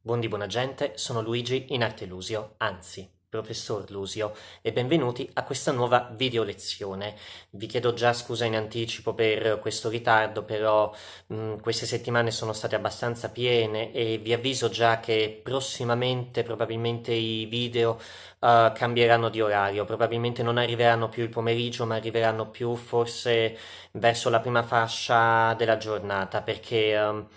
Buon di buona gente, sono Luigi in arte Lusio, anzi, professor Lusio, e benvenuti a questa nuova video lezione. Vi chiedo già scusa in anticipo per questo ritardo, però mh, mm, queste settimane sono state abbastanza piene e vi avviso già che prossimamente probabilmente i video uh, cambieranno di orario, probabilmente non arriveranno più il pomeriggio, ma arriveranno più forse verso la prima fascia della giornata, perché... Um,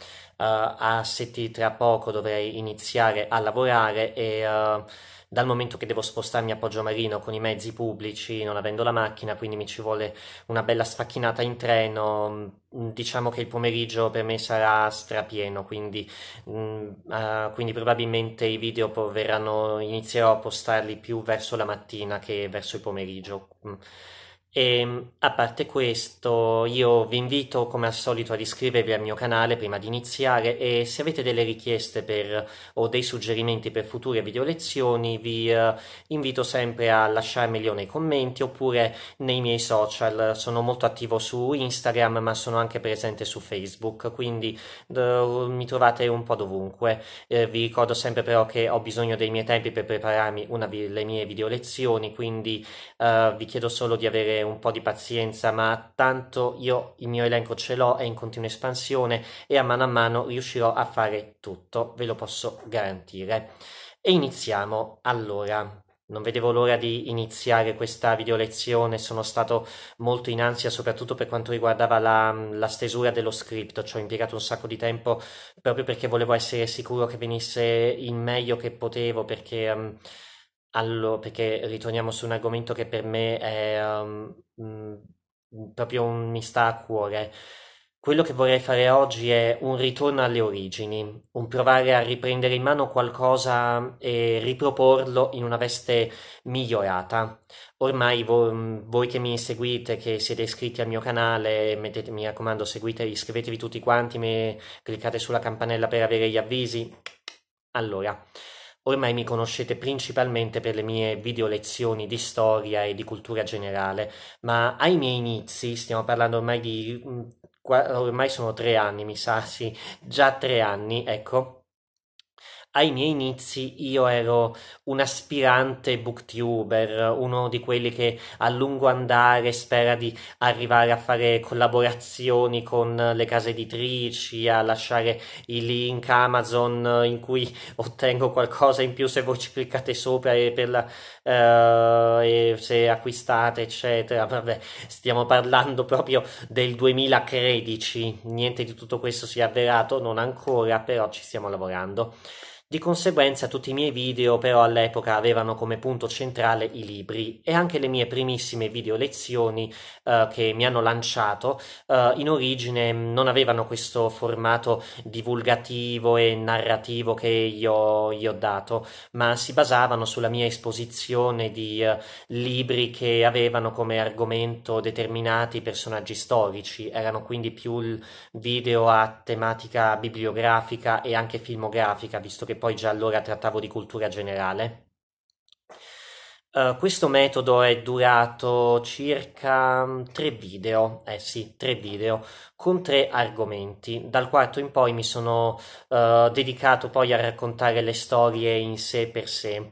eh, a Seti tra poco dovrei iniziare a lavorare e eh, dal momento che devo spostarmi a Poggio Marino con i mezzi pubblici, non avendo la macchina, quindi mi ci vuole una bella sfacchinata in treno. Mm, diciamo che il pomeriggio per me sarà strapieno, quindi, uh, quindi probabilmente i video verranno, inizierò a postarli più verso la mattina che verso il pomeriggio. Mm. E ehm, a parte questo, io vi invito come al solito ad iscrivervi al mio canale prima di iniziare e se avete delle richieste per, o dei suggerimenti per future video lezioni, vi eh, invito sempre a lasciarmeli nei commenti oppure nei miei social. Sono molto attivo su Instagram, ma sono anche presente su Facebook, quindi eh, mi trovate un po' dovunque. Eh, vi ricordo sempre però che ho bisogno dei miei tempi per prepararmi una, le mie video lezioni, quindi eh, vi chiedo solo di avere un po' di pazienza, ma tanto io il mio elenco ce l'ho, è in continua espansione e a mano a mano riuscirò a fare tutto, ve lo posso garantire. E iniziamo allora. Non vedevo l'ora di iniziare questa video lezione, sono stato molto in ansia soprattutto per quanto riguardava la, la stesura dello script, ci ho impiegato un sacco di tempo proprio perché volevo essere sicuro che venisse il meglio che potevo, perché... Um, allora, perché ritorniamo su un argomento che per me è um, mm, proprio un- mi sta a cuore. Quello che vorrei fare oggi è un ritorno alle origini, un provare a riprendere in mano qualcosa e riproporlo in una veste migliorata. Ormai vo- mm, voi che mi seguite, che siete iscritti al mio canale, mettete- mi raccomando, seguite, iscrivetevi tutti quanti, me- cliccate sulla campanella per avere gli avvisi. Allora. Ormai mi conoscete principalmente per le mie video lezioni di storia e di cultura generale, ma ai miei inizi, stiamo parlando ormai di mm, ormai sono tre anni, mi sa, sì, già tre anni, ecco ai miei inizi io ero un aspirante booktuber, uno di quelli che a lungo andare spera di arrivare a fare collaborazioni con le case editrici, a lasciare i link Amazon in cui ottengo qualcosa in più se voi ci cliccate sopra e, la, eh, e se acquistate, eccetera. Vabbè, stiamo parlando proprio del 2013, niente di tutto questo si è avverato, non ancora, però ci stiamo lavorando. Di conseguenza tutti i miei video però all'epoca avevano come punto centrale i libri e anche le mie primissime video lezioni eh, che mi hanno lanciato eh, in origine non avevano questo formato divulgativo e narrativo che io, gli ho dato, ma si basavano sulla mia esposizione di eh, libri che avevano come argomento determinati personaggi storici, erano quindi più video a tematica bibliografica e anche filmografica, visto che poi già allora trattavo di cultura generale. Uh, questo metodo è durato circa mm, tre video, eh sì, tre video, con tre argomenti. Dal quarto in poi mi sono uh, dedicato poi a raccontare le storie in sé per sé.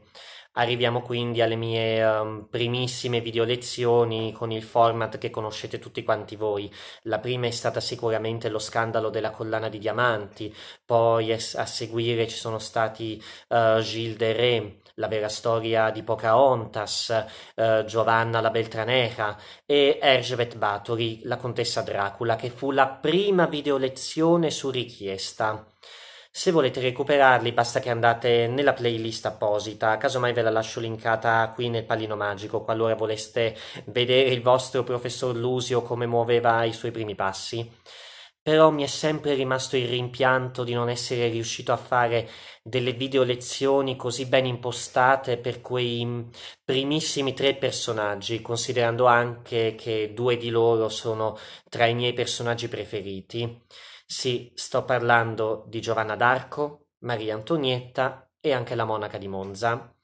Arriviamo quindi alle mie um, primissime video lezioni con il format che conoscete tutti quanti voi. La prima è stata sicuramente lo scandalo della collana di diamanti, poi a seguire ci sono stati uh, Gilles de Ré, la vera storia di Pocahontas, uh, Giovanna la Beltranera e Ergevet Bathory, la contessa Dracula, che fu la prima video lezione su richiesta. Se volete recuperarli basta che andate nella playlist apposita, casomai ve la lascio linkata qui nel pallino magico, qualora voleste vedere il vostro professor Lusio come muoveva i suoi primi passi. Però mi è sempre rimasto il rimpianto di non essere riuscito a fare delle video lezioni così ben impostate per quei primissimi tre personaggi, considerando anche che due di loro sono tra i miei personaggi preferiti. Sì, sto parlando di Giovanna d'Arco, Maria Antonietta e anche la monaca di Monza.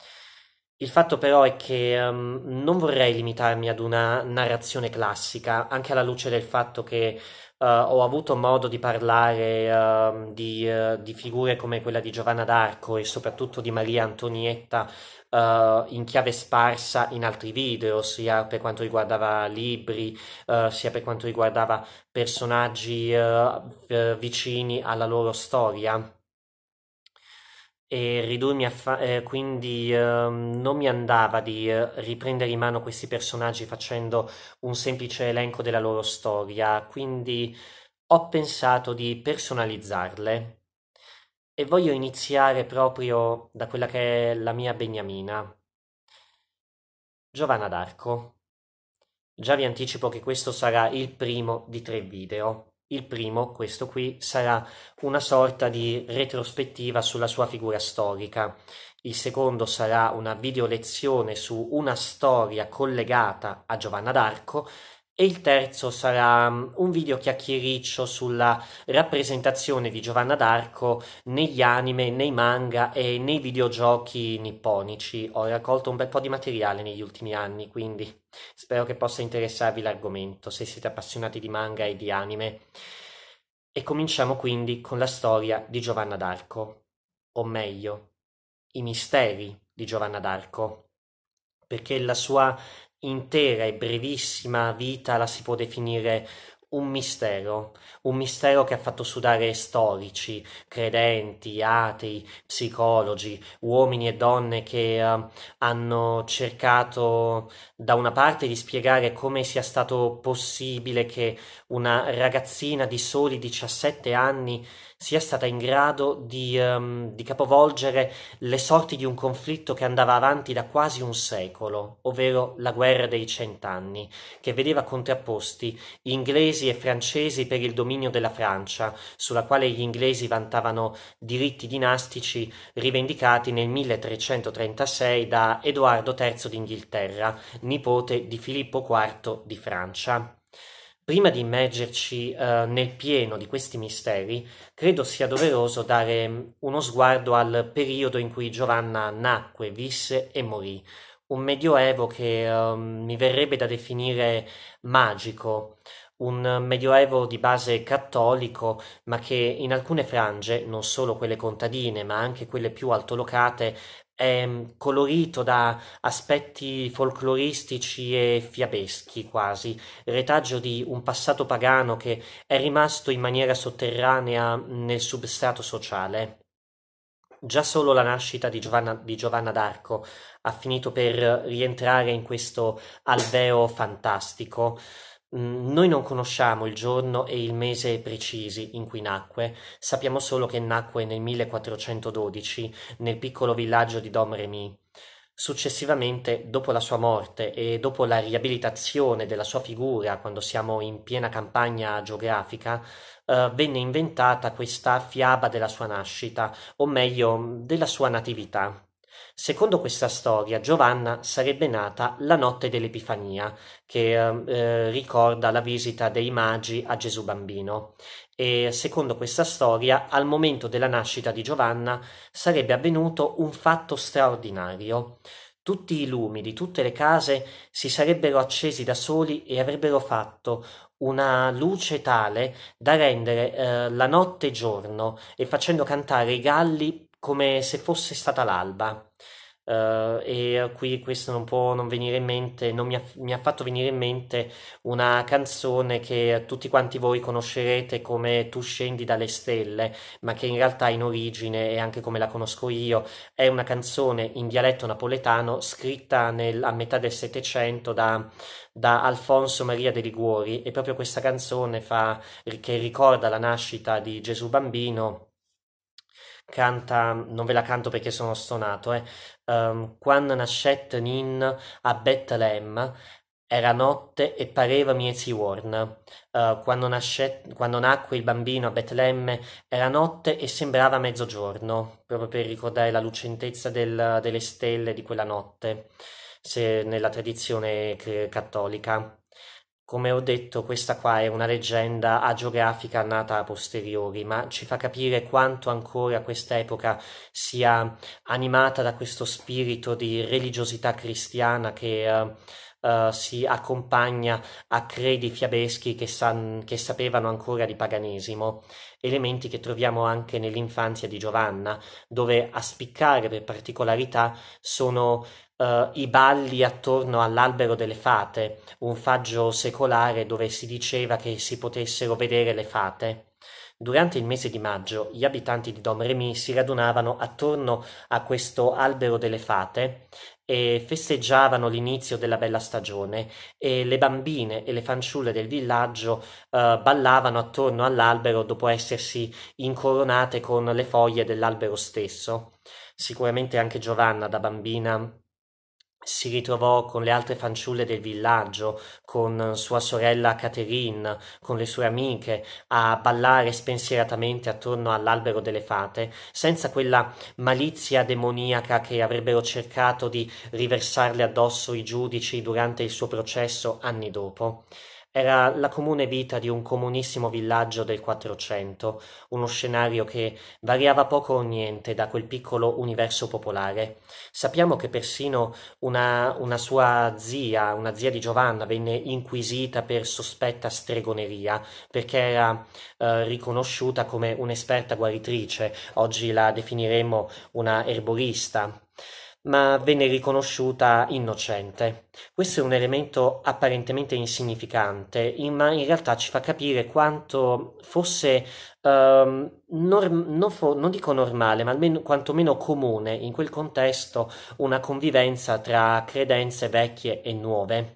Il fatto però è che um, non vorrei limitarmi ad una narrazione classica, anche alla luce del fatto che uh, ho avuto modo di parlare uh, di, uh, di, figure come quella di Giovanna d'Arco e soprattutto di Maria Antonietta uh, in chiave sparsa in altri video, sia per quanto riguardava libri, uh, sia per quanto riguardava personaggi eh, vicini alla loro storia e ridurmi a fa- eh, quindi eh, non mi andava di eh, riprendere in mano questi personaggi facendo un semplice elenco della loro storia, quindi ho pensato di personalizzarle e voglio iniziare proprio da quella che è la mia beniamina, Giovanna d'Arco. Già vi anticipo che questo sarà il primo di tre video. Il primo, questo qui, sarà una sorta di retrospettiva sulla sua figura storica. Il secondo sarà una video lezione su una storia collegata a Giovanna d'Arco e il terzo sarà mm, un video chiacchiericcio sulla rappresentazione di Giovanna d'Arco negli anime, nei manga e nei videogiochi nipponici. Ho raccolto un bel po' di materiale negli ultimi anni, quindi spero che possa interessarvi l'argomento se siete appassionati di manga e di anime. E cominciamo quindi con la storia di Giovanna d'Arco, o meglio, i misteri di Giovanna d'Arco perché la sua intera e brevissima vita la si può definire un mistero, un mistero che ha fatto sudare storici, credenti, atei, psicologi, uomini e donne che uh, hanno cercato da una parte di spiegare come sia stato possibile che una ragazzina di soli 17 anni sia stata in grado di, um, di capovolgere le sorti di un conflitto che andava avanti da quasi un secolo, ovvero la guerra dei cent'anni, che vedeva contrapposti inglesi e francesi per il dominio della Francia, sulla quale gli inglesi vantavano diritti dinastici rivendicati nel 1336 da Edoardo III d'Inghilterra, nipote di Filippo IV di Francia. Prima di immergerci eh, nel pieno di questi misteri, credo sia doveroso dare mm, uno sguardo al periodo in cui Giovanna nacque, visse e morì, un medioevo che eh, mi verrebbe da definire magico, un medioevo di base cattolico, ma che in alcune frange, non solo quelle contadine, ma anche quelle più altolocate, è ehm, colorito da aspetti folcloristici e fiabeschi quasi, retaggio di un passato pagano che è rimasto in maniera sotterranea nel substrato sociale. Già solo la nascita di Giovanna, di Giovanna d'Arco ha finito per rientrare in questo alveo fantastico, Mm, noi non conosciamo il giorno e il mese precisi in cui nacque, sappiamo solo che nacque nel 1412 nel piccolo villaggio di Domremy. Successivamente, dopo la sua morte e dopo la riabilitazione della sua figura, quando siamo in piena campagna geografica, eh, venne inventata questa fiaba della sua nascita, o meglio, della sua natività. Secondo questa storia, Giovanna sarebbe nata la notte dell'Epifania, che ehm, eh, ricorda la visita dei magi a Gesù bambino. E secondo questa storia, al momento della nascita di Giovanna sarebbe avvenuto un fatto straordinario. Tutti i lumi di tutte le case si sarebbero accesi da soli e avrebbero fatto una luce tale da rendere eh, la notte giorno e facendo cantare i galli come se fosse stata l'alba. Uh, e qui questo non può non venire in mente, non mi ha, mi ha, fatto venire in mente una canzone che tutti quanti voi conoscerete come Tu scendi dalle stelle, ma che in realtà in origine e anche come la conosco io è una canzone in dialetto napoletano scritta nel, a metà del Settecento da, da, Alfonso Maria de Liguori e proprio questa canzone fa, che ricorda la nascita di Gesù Bambino canta, non ve la canto perché sono stonato, eh, um, quando nascette Nin a Bethlehem, era notte e pareva miezi worn. Uh, quando, quando nacque il bambino a Betlemme era notte e sembrava mezzogiorno, proprio per ricordare la lucentezza del, delle stelle di quella notte, se, nella tradizione cattolica come ho detto, questa qua è una leggenda agiografica nata a posteriori, ma ci fa capire quanto ancora questa epoca sia animata da questo spirito di religiosità cristiana che uh, uh, si accompagna a credi fiabeschi che, san, che sapevano ancora di paganesimo, elementi che troviamo anche nell'infanzia di Giovanna, dove a spiccare per particolarità sono Uh, i balli attorno all'albero delle fate, un faggio secolare dove si diceva che si potessero vedere le fate. Durante il mese di maggio gli abitanti di Domremy si radunavano attorno a questo albero delle fate e festeggiavano l'inizio della bella stagione e le bambine e le fanciulle del villaggio uh, ballavano attorno all'albero dopo essersi incoronate con le foglie dell'albero stesso. Sicuramente anche Giovanna da bambina si ritrovò con le altre fanciulle del villaggio, con sua sorella Catherine, con le sue amiche, a ballare spensieratamente attorno all'albero delle fate, senza quella malizia demoniaca che avrebbero cercato di riversarle addosso i giudici durante il suo processo anni dopo. Era la comune vita di un comunissimo villaggio del Quattrocento, uno scenario che variava poco o niente da quel piccolo universo popolare. Sappiamo che persino una, una sua zia, una zia di Giovanna, venne inquisita per sospetta stregoneria, perché era eh, riconosciuta come un'esperta guaritrice, oggi la definiremmo una erborista, ma venne riconosciuta innocente. Questo è un elemento apparentemente insignificante, ma in realtà ci fa capire quanto fosse, ehm, norm- non, fo- non, dico normale, ma almeno, quantomeno comune in quel contesto una convivenza tra credenze vecchie e nuove.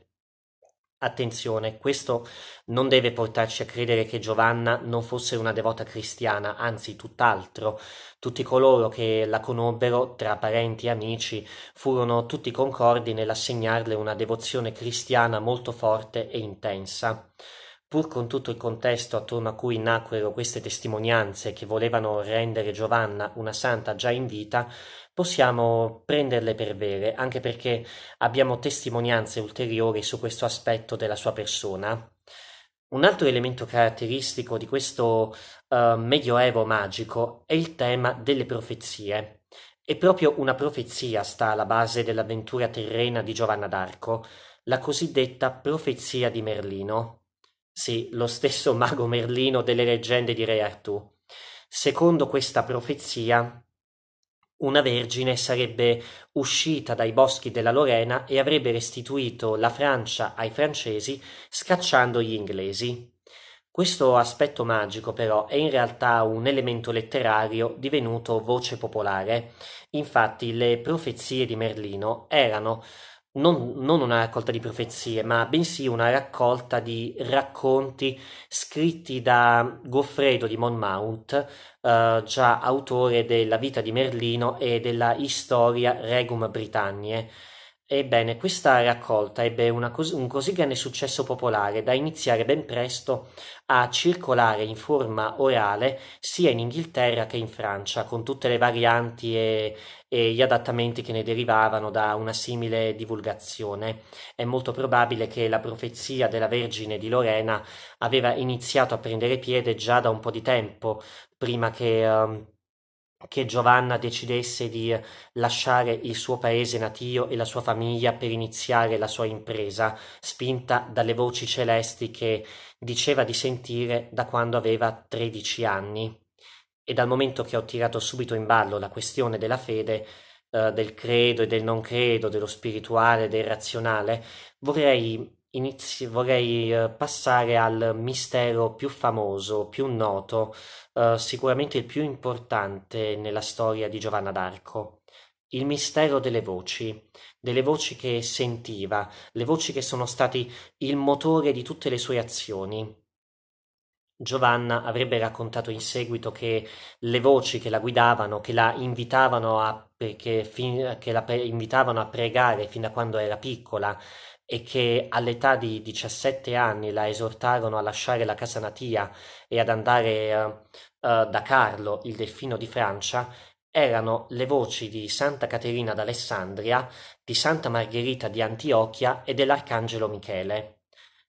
Attenzione, questo non deve portarci a credere che Giovanna non fosse una devota cristiana, anzi tutt'altro. Tutti coloro che la conobbero, tra parenti e amici, furono tutti concordi nell'assegnarle una devozione cristiana molto forte e intensa. Pur con tutto il contesto attorno a cui nacquero queste testimonianze che volevano rendere Giovanna una santa già in vita, possiamo prenderle per vere, anche perché abbiamo testimonianze ulteriori su questo aspetto della sua persona. Un altro elemento caratteristico di questo uh, medioevo magico è il tema delle profezie. E proprio una profezia sta alla base dell'avventura terrena di Giovanna d'Arco, la cosiddetta profezia di Merlino. Sì, lo stesso mago Merlino delle leggende di Re Artù. Secondo questa profezia, una vergine sarebbe uscita dai boschi della Lorena e avrebbe restituito la Francia ai francesi scacciando gli inglesi. Questo aspetto magico però è in realtà un elemento letterario divenuto voce popolare. Infatti le profezie di Merlino erano non, non, una raccolta di profezie, ma bensì una raccolta di racconti scritti da Goffredo di Monmouth, eh, già autore della vita di Merlino e della Historia Regum Britanniae, Ebbene, questa raccolta ebbe cos- un così grande successo popolare da iniziare ben presto a circolare in forma orale sia in Inghilterra che in Francia, con tutte le varianti e, e gli adattamenti che ne derivavano da una simile divulgazione. È molto probabile che la profezia della Vergine di Lorena aveva iniziato a prendere piede già da un po' di tempo, prima che. Um, che Giovanna decidesse di lasciare il suo paese natio e la sua famiglia per iniziare la sua impresa, spinta dalle voci celesti che diceva di sentire da quando aveva 13 anni. E dal momento che ho tirato subito in ballo la questione della fede, eh, del credo e del non credo, dello spirituale e del razionale, vorrei Inizi- vorrei eh, passare al mistero più famoso, più noto, eh, sicuramente il più importante nella storia di Giovanna d'Arco. Il mistero delle voci, delle voci che sentiva, le voci che sono stati il motore di tutte le sue azioni. Giovanna avrebbe raccontato in seguito che le voci che la guidavano, che la invitavano a, perché, fin, che la pre- invitavano a pregare fin da quando era piccola, e che all'età di 17 anni la esortarono a lasciare la casa natia e ad andare uh, uh, da Carlo, il delfino di Francia, erano le voci di Santa Caterina d'Alessandria, di Santa Margherita di Antiochia e dell'Arcangelo Michele.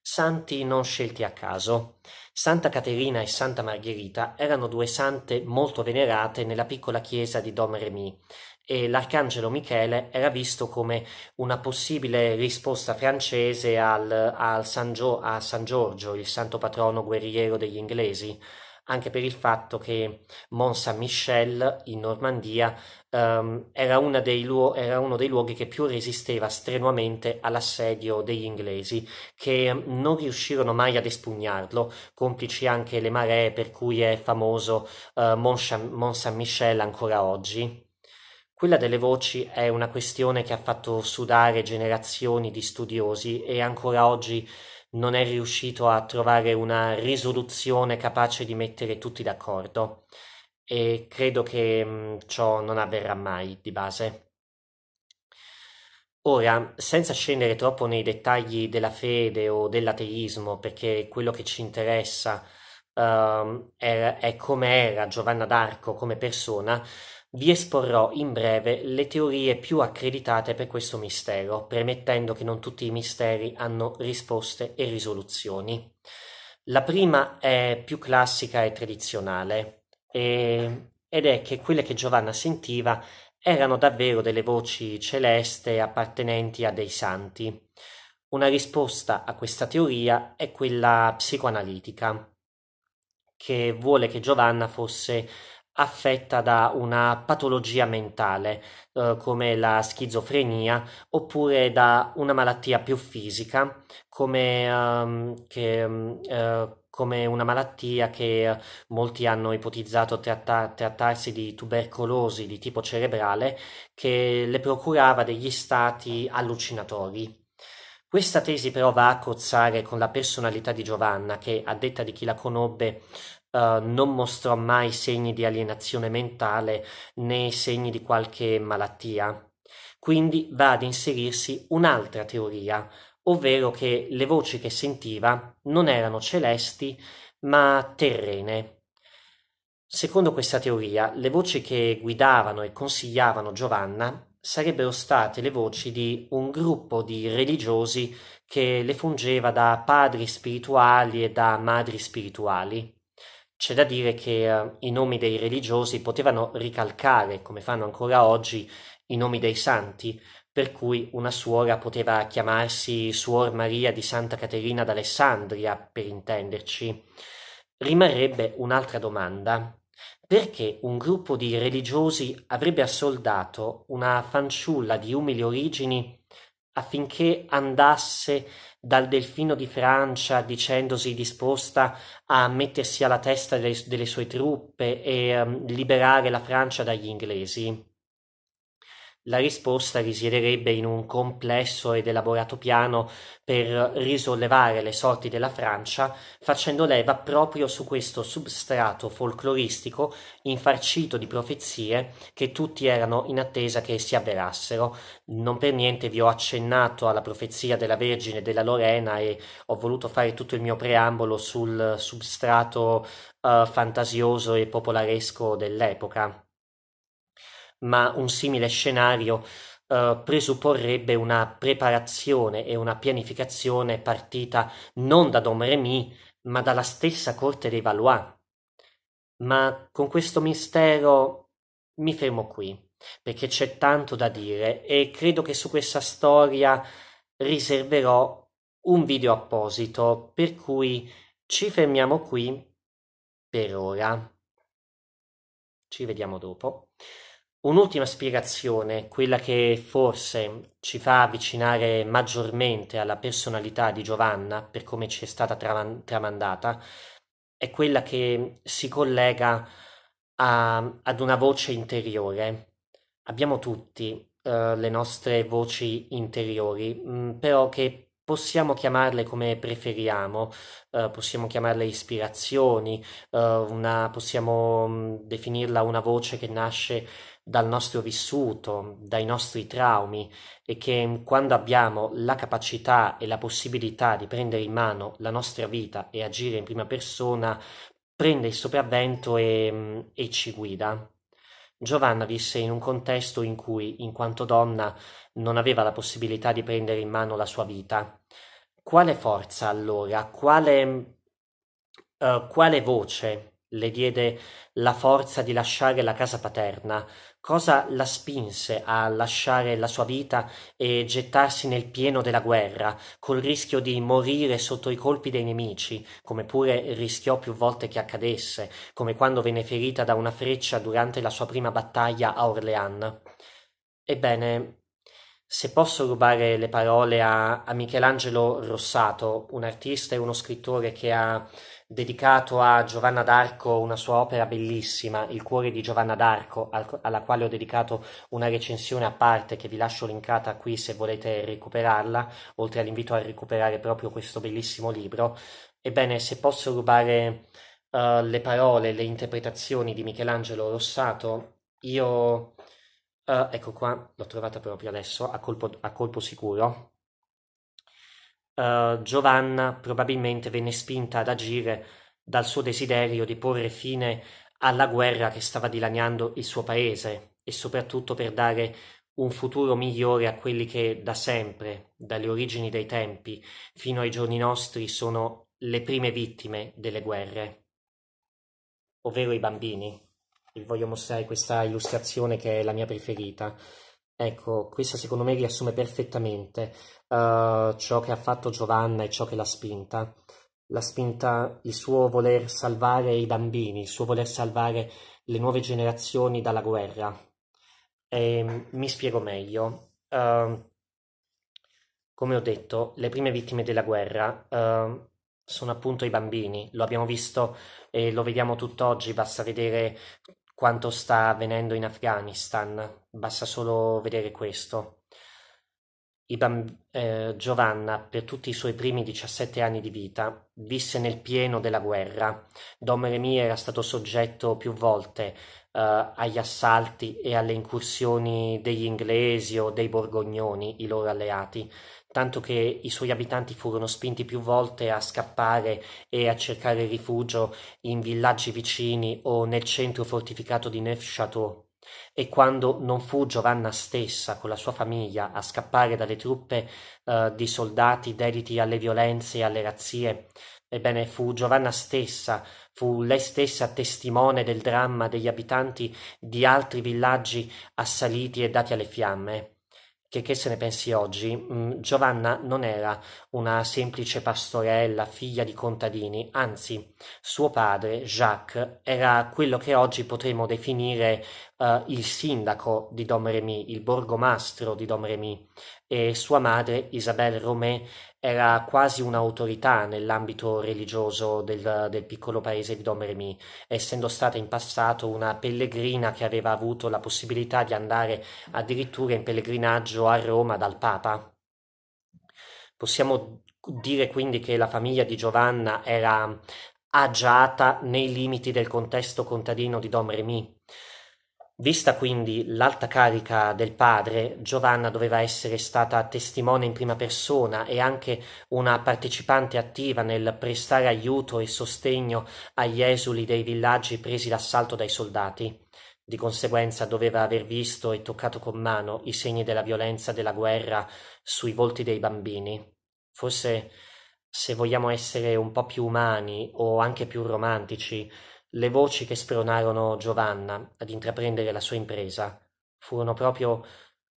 Santi non scelti a caso. Santa Caterina e Santa Margherita erano due sante molto venerate nella piccola chiesa di Domremy, e l'arcangelo Michele era visto come una possibile risposta francese al, al San Gio, a San Giorgio, il santo patrono guerriero degli inglesi, anche per il fatto che Mont Saint-Michel in Normandia um, era, luo- era, uno dei luoghi che più resisteva strenuamente all'assedio degli inglesi, che non riuscirono mai ad espugnarlo, complici anche le maree per cui è famoso uh, Mont Saint-Michel ancora oggi quella delle voci è una questione che ha fatto sudare generazioni di studiosi e ancora oggi non è riuscito a trovare una risoluzione capace di mettere tutti d'accordo e credo che mh, mm, ciò non avverrà mai di base. Ora, senza scendere troppo nei dettagli della fede o dell'ateismo, perché quello che ci interessa um, è, è come era Giovanna d'Arco come persona, vi esporrò in breve le teorie più accreditate per questo mistero, premettendo che non tutti i misteri hanno risposte e risoluzioni. La prima è più classica e tradizionale, e, ed è che quelle che Giovanna sentiva erano davvero delle voci celeste appartenenti a dei santi. Una risposta a questa teoria è quella psicoanalitica, che vuole che Giovanna fosse affetta da una patologia mentale eh, come la schizofrenia oppure da una malattia più fisica come, ehm, che, mm, eh, come una malattia che molti hanno ipotizzato trattar- trattarsi di tubercolosi di tipo cerebrale che le procurava degli stati allucinatori. Questa tesi però va a cozzare con la personalità di Giovanna che, a detta di chi la conobbe, Uh, non mostrò mai segni di alienazione mentale né segni di qualche malattia. Quindi va ad inserirsi un'altra teoria, ovvero che le voci che sentiva non erano celesti ma terrene. Secondo questa teoria, le voci che guidavano e consigliavano Giovanna sarebbero state le voci di un gruppo di religiosi che le fungeva da padri spirituali e da madri spirituali. C'è da dire che uh, i nomi dei religiosi potevano ricalcare, come fanno ancora oggi, i nomi dei santi, per cui una suora poteva chiamarsi Suor Maria di Santa Caterina d'Alessandria, per intenderci. Rimarrebbe un'altra domanda. Perché un gruppo di religiosi avrebbe assoldato una fanciulla di umili origini affinché andasse dal Delfino di Francia dicendosi disposta a mettersi alla testa delle, delle sue truppe e um, liberare la Francia dagli inglesi. La risposta risiederebbe in un complesso ed elaborato piano per risollevare le sorti della Francia, facendo leva proprio su questo substrato folcloristico infarcito di profezie che tutti erano in attesa che si avverassero. Non per niente vi ho accennato alla profezia della Vergine della Lorena e ho voluto fare tutto il mio preambolo sul substrato uh, fantasioso e popolaresco dell'epoca ma un simile scenario eh, presupporrebbe una preparazione e una pianificazione partita non da Domremy, ma dalla stessa corte dei Valois. Ma con questo mistero mi fermo qui, perché c'è tanto da dire e credo che su questa storia riserverò un video apposito, per cui ci fermiamo qui per ora. Ci vediamo dopo. Un'ultima spiegazione, quella che forse ci fa avvicinare maggiormente alla personalità di Giovanna, per come ci è stata tram- tramandata, è quella che si collega a, ad una voce interiore. Abbiamo tutti uh, le nostre voci interiori, mh, mm, però che possiamo chiamarle come preferiamo, eh, possiamo chiamarle ispirazioni, eh, una, possiamo mm, definirla una voce che nasce dal nostro vissuto, dai nostri traumi e che mm, quando abbiamo la capacità e la possibilità di prendere in mano la nostra vita e agire in prima persona, prende il sopravvento e, mm, e ci guida. Giovanna visse in un contesto in cui, in quanto donna, non aveva la possibilità di prendere in mano la sua vita quale forza allora, quale, uh, quale voce le diede la forza di lasciare la casa paterna? Cosa la spinse a lasciare la sua vita e gettarsi nel pieno della guerra, col rischio di morire sotto i colpi dei nemici, come pure rischiò più volte che accadesse, come quando venne ferita da una freccia durante la sua prima battaglia a Orléans? Ebbene, se posso rubare le parole a, a Michelangelo Rossato, un artista e uno scrittore che ha dedicato a Giovanna d'Arco una sua opera bellissima, Il cuore di Giovanna d'Arco, al, alla quale ho dedicato una recensione a parte che vi lascio linkata qui se volete recuperarla, oltre all'invito a recuperare proprio questo bellissimo libro. Ebbene, se posso rubare uh, le parole, le interpretazioni di Michelangelo Rossato, io Uh, ecco qua, l'ho trovata proprio adesso, a colpo, a colpo sicuro. Uh, Giovanna probabilmente venne spinta ad agire dal suo desiderio di porre fine alla guerra che stava dilaniando il suo paese e soprattutto per dare un futuro migliore a quelli che da sempre, dalle origini dei tempi fino ai giorni nostri, sono le prime vittime delle guerre, ovvero i bambini vi voglio mostrare questa illustrazione che è la mia preferita. Ecco, questa secondo me riassume perfettamente uh, ciò che ha fatto Giovanna e ciò che l'ha spinta. L'ha spinta il suo voler salvare i bambini, il suo voler salvare le nuove generazioni dalla guerra. E, ehm, mi spiego meglio. Uh, come ho detto, le prime vittime della guerra uh, sono appunto i bambini, lo abbiamo visto e lo vediamo tutt'oggi, basta vedere quanto sta avvenendo in Afghanistan, basta solo vedere questo. Bamb- eh, Giovanna, per tutti i suoi primi 17 anni di vita, visse nel pieno della guerra. Dom Remy era stato soggetto più volte eh, agli assalti e alle incursioni degli inglesi o dei borgognoni, i loro alleati, tanto che i suoi abitanti furono spinti più volte a scappare e a cercare rifugio in villaggi vicini o nel centro fortificato di Neufchâteau. E quando non fu Giovanna stessa con la sua famiglia a scappare dalle truppe eh, di soldati dediti alle violenze e alle razzie, ebbene fu Giovanna stessa, fu lei stessa testimone del dramma degli abitanti di altri villaggi assaliti e dati alle fiamme che, che se ne pensi oggi, mh, mm, Giovanna non era una semplice pastorella, figlia di contadini, anzi suo padre, Jacques, era quello che oggi potremmo definire uh, il sindaco di Domremy, il borgomastro di Domremy, e sua madre, Isabelle Romé, era quasi un'autorità nell'ambito religioso del, del piccolo paese di Domremy, essendo stata in passato una pellegrina che aveva avuto la possibilità di andare addirittura in pellegrinaggio a Roma dal Papa. Possiamo dire quindi che la famiglia di Giovanna era agiata nei limiti del contesto contadino di Domremy Vista quindi l'alta carica del padre, Giovanna doveva essere stata testimone in prima persona e anche una partecipante attiva nel prestare aiuto e sostegno agli esuli dei villaggi presi d'assalto dai soldati. Di conseguenza doveva aver visto e toccato con mano i segni della violenza della guerra sui volti dei bambini. Forse, se vogliamo essere un po' più umani o anche più romantici, le voci che spronarono Giovanna ad intraprendere la sua impresa furono proprio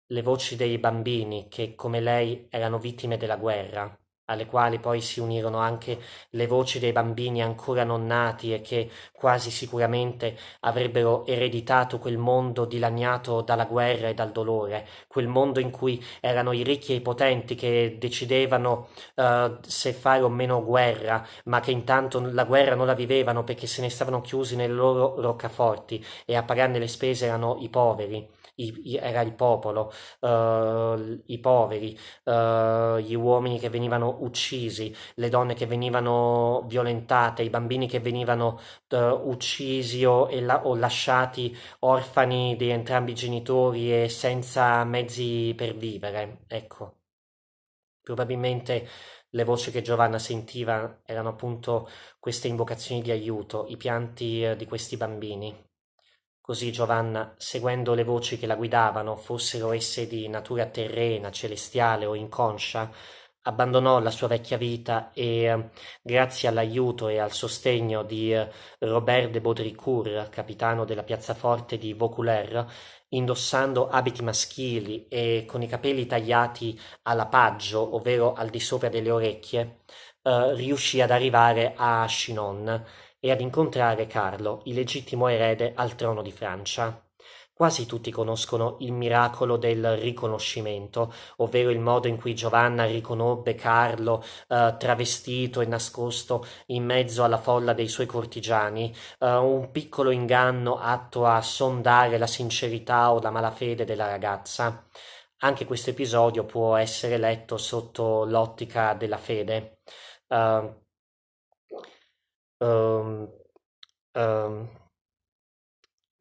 le voci dei bambini che, come lei, erano vittime della guerra alle quali poi si unirono anche le voci dei bambini ancora non nati e che quasi sicuramente avrebbero ereditato quel mondo dilaniato dalla guerra e dal dolore, quel mondo in cui erano i ricchi e i potenti che decidevano uh, se fare o meno guerra, ma che intanto la guerra non la vivevano perché se ne stavano chiusi nelle loro roccaforti e a pagarne le spese erano i poveri i, era il popolo, uh, i poveri, uh, gli uomini che venivano uccisi, le donne che venivano violentate, i bambini che venivano uh, uccisi o, la, o, lasciati orfani di entrambi i genitori e senza mezzi per vivere. Ecco, probabilmente le voci che Giovanna sentiva erano appunto queste invocazioni di aiuto, i pianti di questi bambini. Così Giovanna, seguendo le voci che la guidavano, fossero esse di natura terrena, celestiale o inconscia, abbandonò la sua vecchia vita e, grazie all'aiuto e al sostegno di eh, Robert de Baudricourt, capitano della piazzaforte di Vaucouleurs, indossando abiti maschili e con i capelli tagliati alla paggio, ovvero al di sopra delle orecchie, eh, riuscì ad arrivare a Chinon, e ad incontrare Carlo, il legittimo erede al trono di Francia. Quasi tutti conoscono il miracolo del riconoscimento, ovvero il modo in cui Giovanna riconobbe Carlo eh, travestito e nascosto in mezzo alla folla dei suoi cortigiani, eh, un piccolo inganno atto a sondare la sincerità o la malafede della ragazza. Anche questo episodio può essere letto sotto l'ottica della fede. Uh, um, um,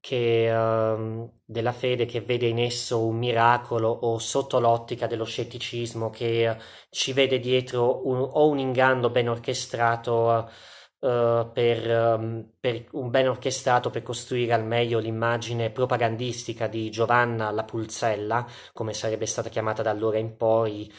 che, um, della fede che vede in esso un miracolo o sotto l'ottica dello scetticismo che uh, ci vede dietro un, o un inganno ben orchestrato uh, per, um, per, un ben orchestrato per costruire al meglio l'immagine propagandistica di Giovanna la Pulzella, come sarebbe stata chiamata da allora in poi,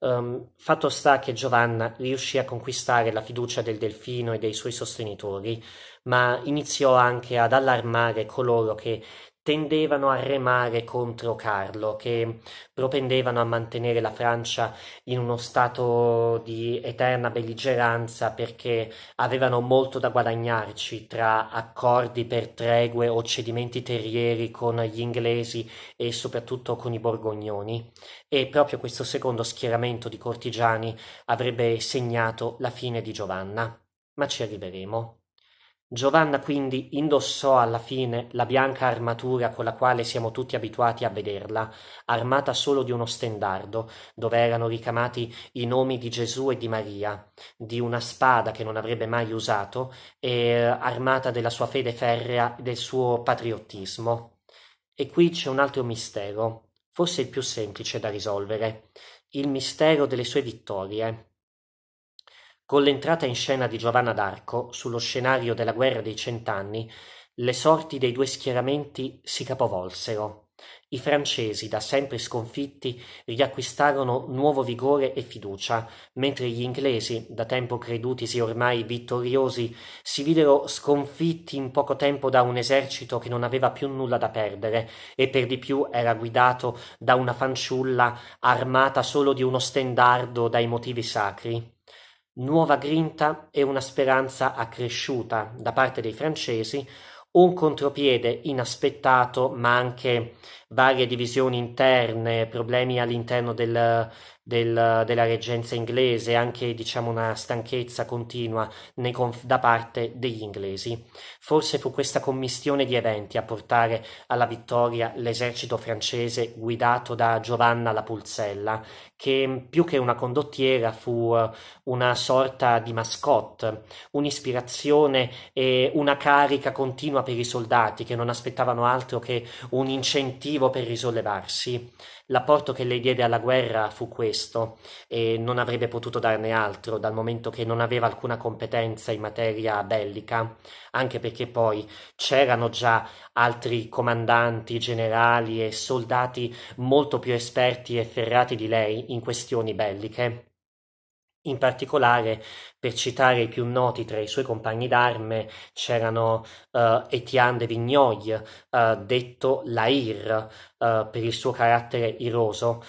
Um, fatto sta che Giovanna riuscì a conquistare la fiducia del delfino e dei suoi sostenitori, ma iniziò anche ad allarmare coloro che tendevano a remare contro Carlo, che propendevano a mantenere la Francia in uno stato di eterna belligeranza perché avevano molto da guadagnarci tra accordi per tregue o cedimenti terrieri con gli inglesi e soprattutto con i borgognoni. E proprio questo secondo schieramento di cortigiani avrebbe segnato la fine di Giovanna. Ma ci arriveremo. Giovanna quindi indossò alla fine la bianca armatura con la quale siamo tutti abituati a vederla, armata solo di uno stendardo, dove erano ricamati i nomi di Gesù e di Maria, di una spada che non avrebbe mai usato, e eh, armata della sua fede ferrea e del suo patriottismo. E qui c'è un altro mistero, forse il più semplice da risolvere, il mistero delle sue vittorie. Con l'entrata in scena di Giovanna d'Arco, sullo scenario della Guerra dei Cent'anni, le sorti dei due schieramenti si capovolsero. I francesi, da sempre sconfitti, riacquistarono nuovo vigore e fiducia, mentre gli inglesi, da tempo credutisi ormai vittoriosi, si videro sconfitti in poco tempo da un esercito che non aveva più nulla da perdere e per di più era guidato da una fanciulla armata solo di uno stendardo dai motivi sacri nuova grinta e una speranza accresciuta da parte dei francesi, un contropiede inaspettato ma anche varie divisioni interne, problemi all'interno del, del, della reggenza inglese, anche diciamo una stanchezza continua conf- da parte degli inglesi. Forse fu questa commistione di eventi a portare alla vittoria l'esercito francese guidato da Giovanna la Pulsella, che più che una condottiera fu eh, una sorta di mascotte, un'ispirazione e una carica continua per i soldati che non aspettavano altro che un incentivo motivo per risollevarsi. L'apporto che lei diede alla guerra fu questo, e non avrebbe potuto darne altro, dal momento che non aveva alcuna competenza in materia bellica, anche perché poi c'erano già altri comandanti, generali e soldati molto più esperti e ferrati di lei in questioni belliche in particolare, per citare i più noti tra i suoi compagni d'arme, c'erano uh, eh, Etienne de Vignoy, uh, detto Lair, uh, eh, per il suo carattere iroso,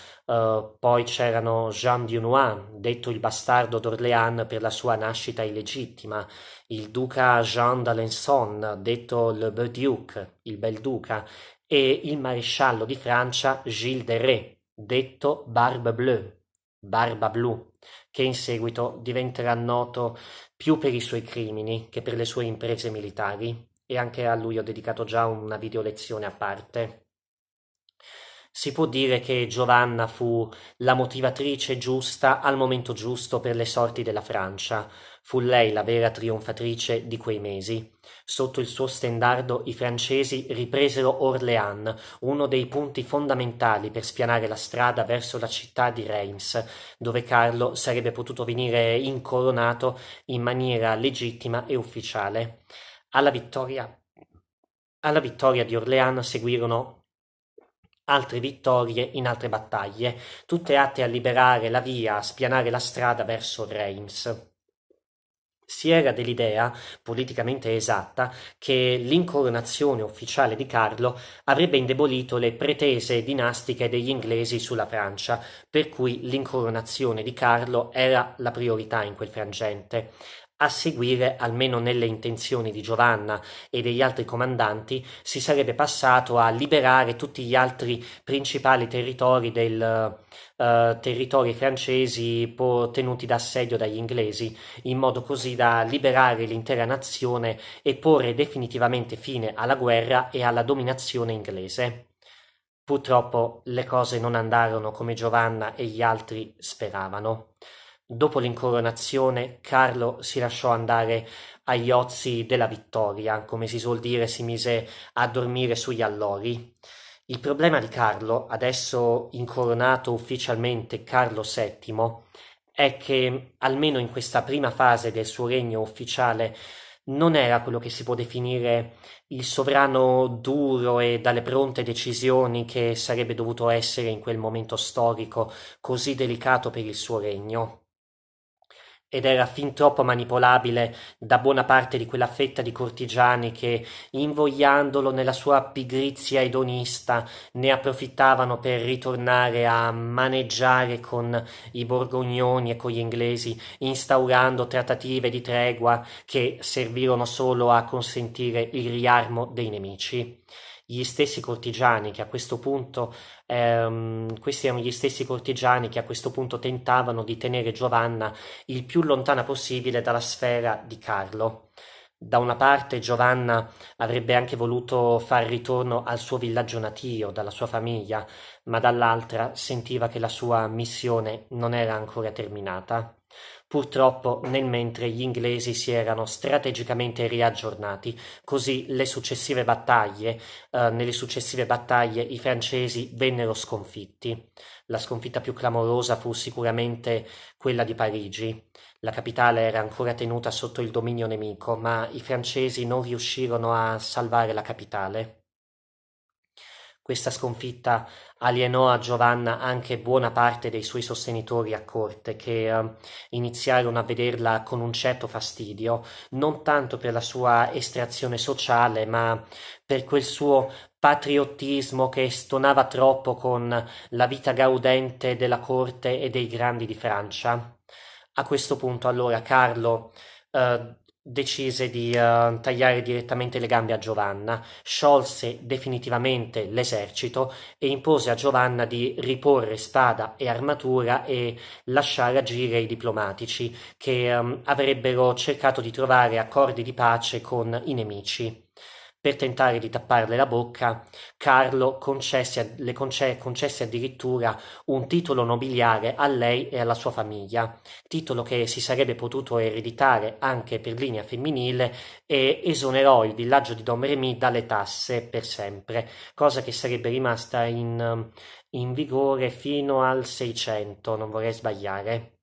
poi c'erano Jean Dunois, detto il bastardo d'Orléans per la sua nascita illegittima, il duca Jean d'Alençon, detto le Beau Duc, il bel duca, e il maresciallo di Francia Gilles de Ré, detto Barbe Bleue, Barba Blu che in seguito diventerà noto più per i suoi crimini che per le sue imprese militari, e anche a lui ho dedicato già una videolezione a parte. Si può dire che Giovanna fu la motivatrice giusta al momento giusto per le sorti della Francia, Fu lei la vera trionfatrice di quei mesi. Sotto il suo stendardo i francesi ripresero Orléans, uno dei punti fondamentali per spianare la strada verso la città di Reims, dove Carlo sarebbe potuto venire incoronato in maniera legittima e ufficiale. Alla vittoria, alla vittoria di Orléans seguirono altre vittorie in altre battaglie, tutte atte a liberare la via, a spianare la strada verso Reims si era dell'idea, politicamente esatta, che l'incoronazione ufficiale di Carlo avrebbe indebolito le pretese dinastiche degli inglesi sulla Francia, per cui l'incoronazione di Carlo era la priorità in quel frangente. A seguire, almeno nelle intenzioni di Giovanna e degli altri comandanti, si sarebbe passato a liberare tutti gli altri principali territori del, Uh, territori francesi po- tenuti d'assedio dagli inglesi, in modo così da liberare l'intera nazione e porre definitivamente fine alla guerra e alla dominazione inglese. Purtroppo le cose non andarono come Giovanna e gli altri speravano. Dopo l'incoronazione Carlo si lasciò andare agli ozi della vittoria, come si suol dire si mise a dormire sugli allori. Il problema di Carlo, adesso incoronato ufficialmente Carlo VII, è che almeno in questa prima fase del suo regno ufficiale non era quello che si può definire il sovrano duro e dalle pronte decisioni che sarebbe dovuto essere in quel momento storico così delicato per il suo regno ed era fin troppo manipolabile da buona parte di quella fetta di cortigiani che, invogliandolo nella sua pigrizia edonista, ne approfittavano per ritornare a maneggiare con i borgognoni e con gli inglesi, instaurando trattative di tregua che servirono solo a consentire il riarmo dei nemici gli stessi cortigiani che a questo punto ehm, questi erano gli stessi cortigiani che a questo punto tentavano di tenere Giovanna il più lontana possibile dalla sfera di Carlo. Da una parte Giovanna avrebbe anche voluto far ritorno al suo villaggio natio, dalla sua famiglia, ma dall'altra sentiva che la sua missione non era ancora terminata. Purtroppo nel mentre gli inglesi si erano strategicamente riaggiornati, così successive eh, nelle successive battaglie i francesi vennero sconfitti. La sconfitta più clamorosa fu sicuramente quella di Parigi. La capitale era ancora tenuta sotto il dominio nemico, ma i francesi non riuscirono a salvare la capitale. Questa sconfitta alienò a Giovanna anche buona parte dei suoi sostenitori a corte, che eh, iniziarono a vederla con un certo fastidio, non tanto per la sua estrazione sociale, ma per quel suo patriottismo che stonava troppo con la vita gaudente della corte e dei grandi di Francia. A questo punto allora Carlo eh, decise di uh, tagliare direttamente le gambe a Giovanna, sciolse definitivamente l'esercito e impose a Giovanna di riporre spada e armatura e lasciare agire i diplomatici che um, avrebbero cercato di trovare accordi di pace con i nemici. Per tentare di tapparle la bocca, Carlo concesse, le conce, concesse addirittura un titolo nobiliare a lei e alla sua famiglia, titolo che si sarebbe potuto ereditare anche per linea femminile e esonerò il villaggio di Don Remy dalle tasse per sempre, cosa che sarebbe rimasta in, in vigore fino al 600, non vorrei sbagliare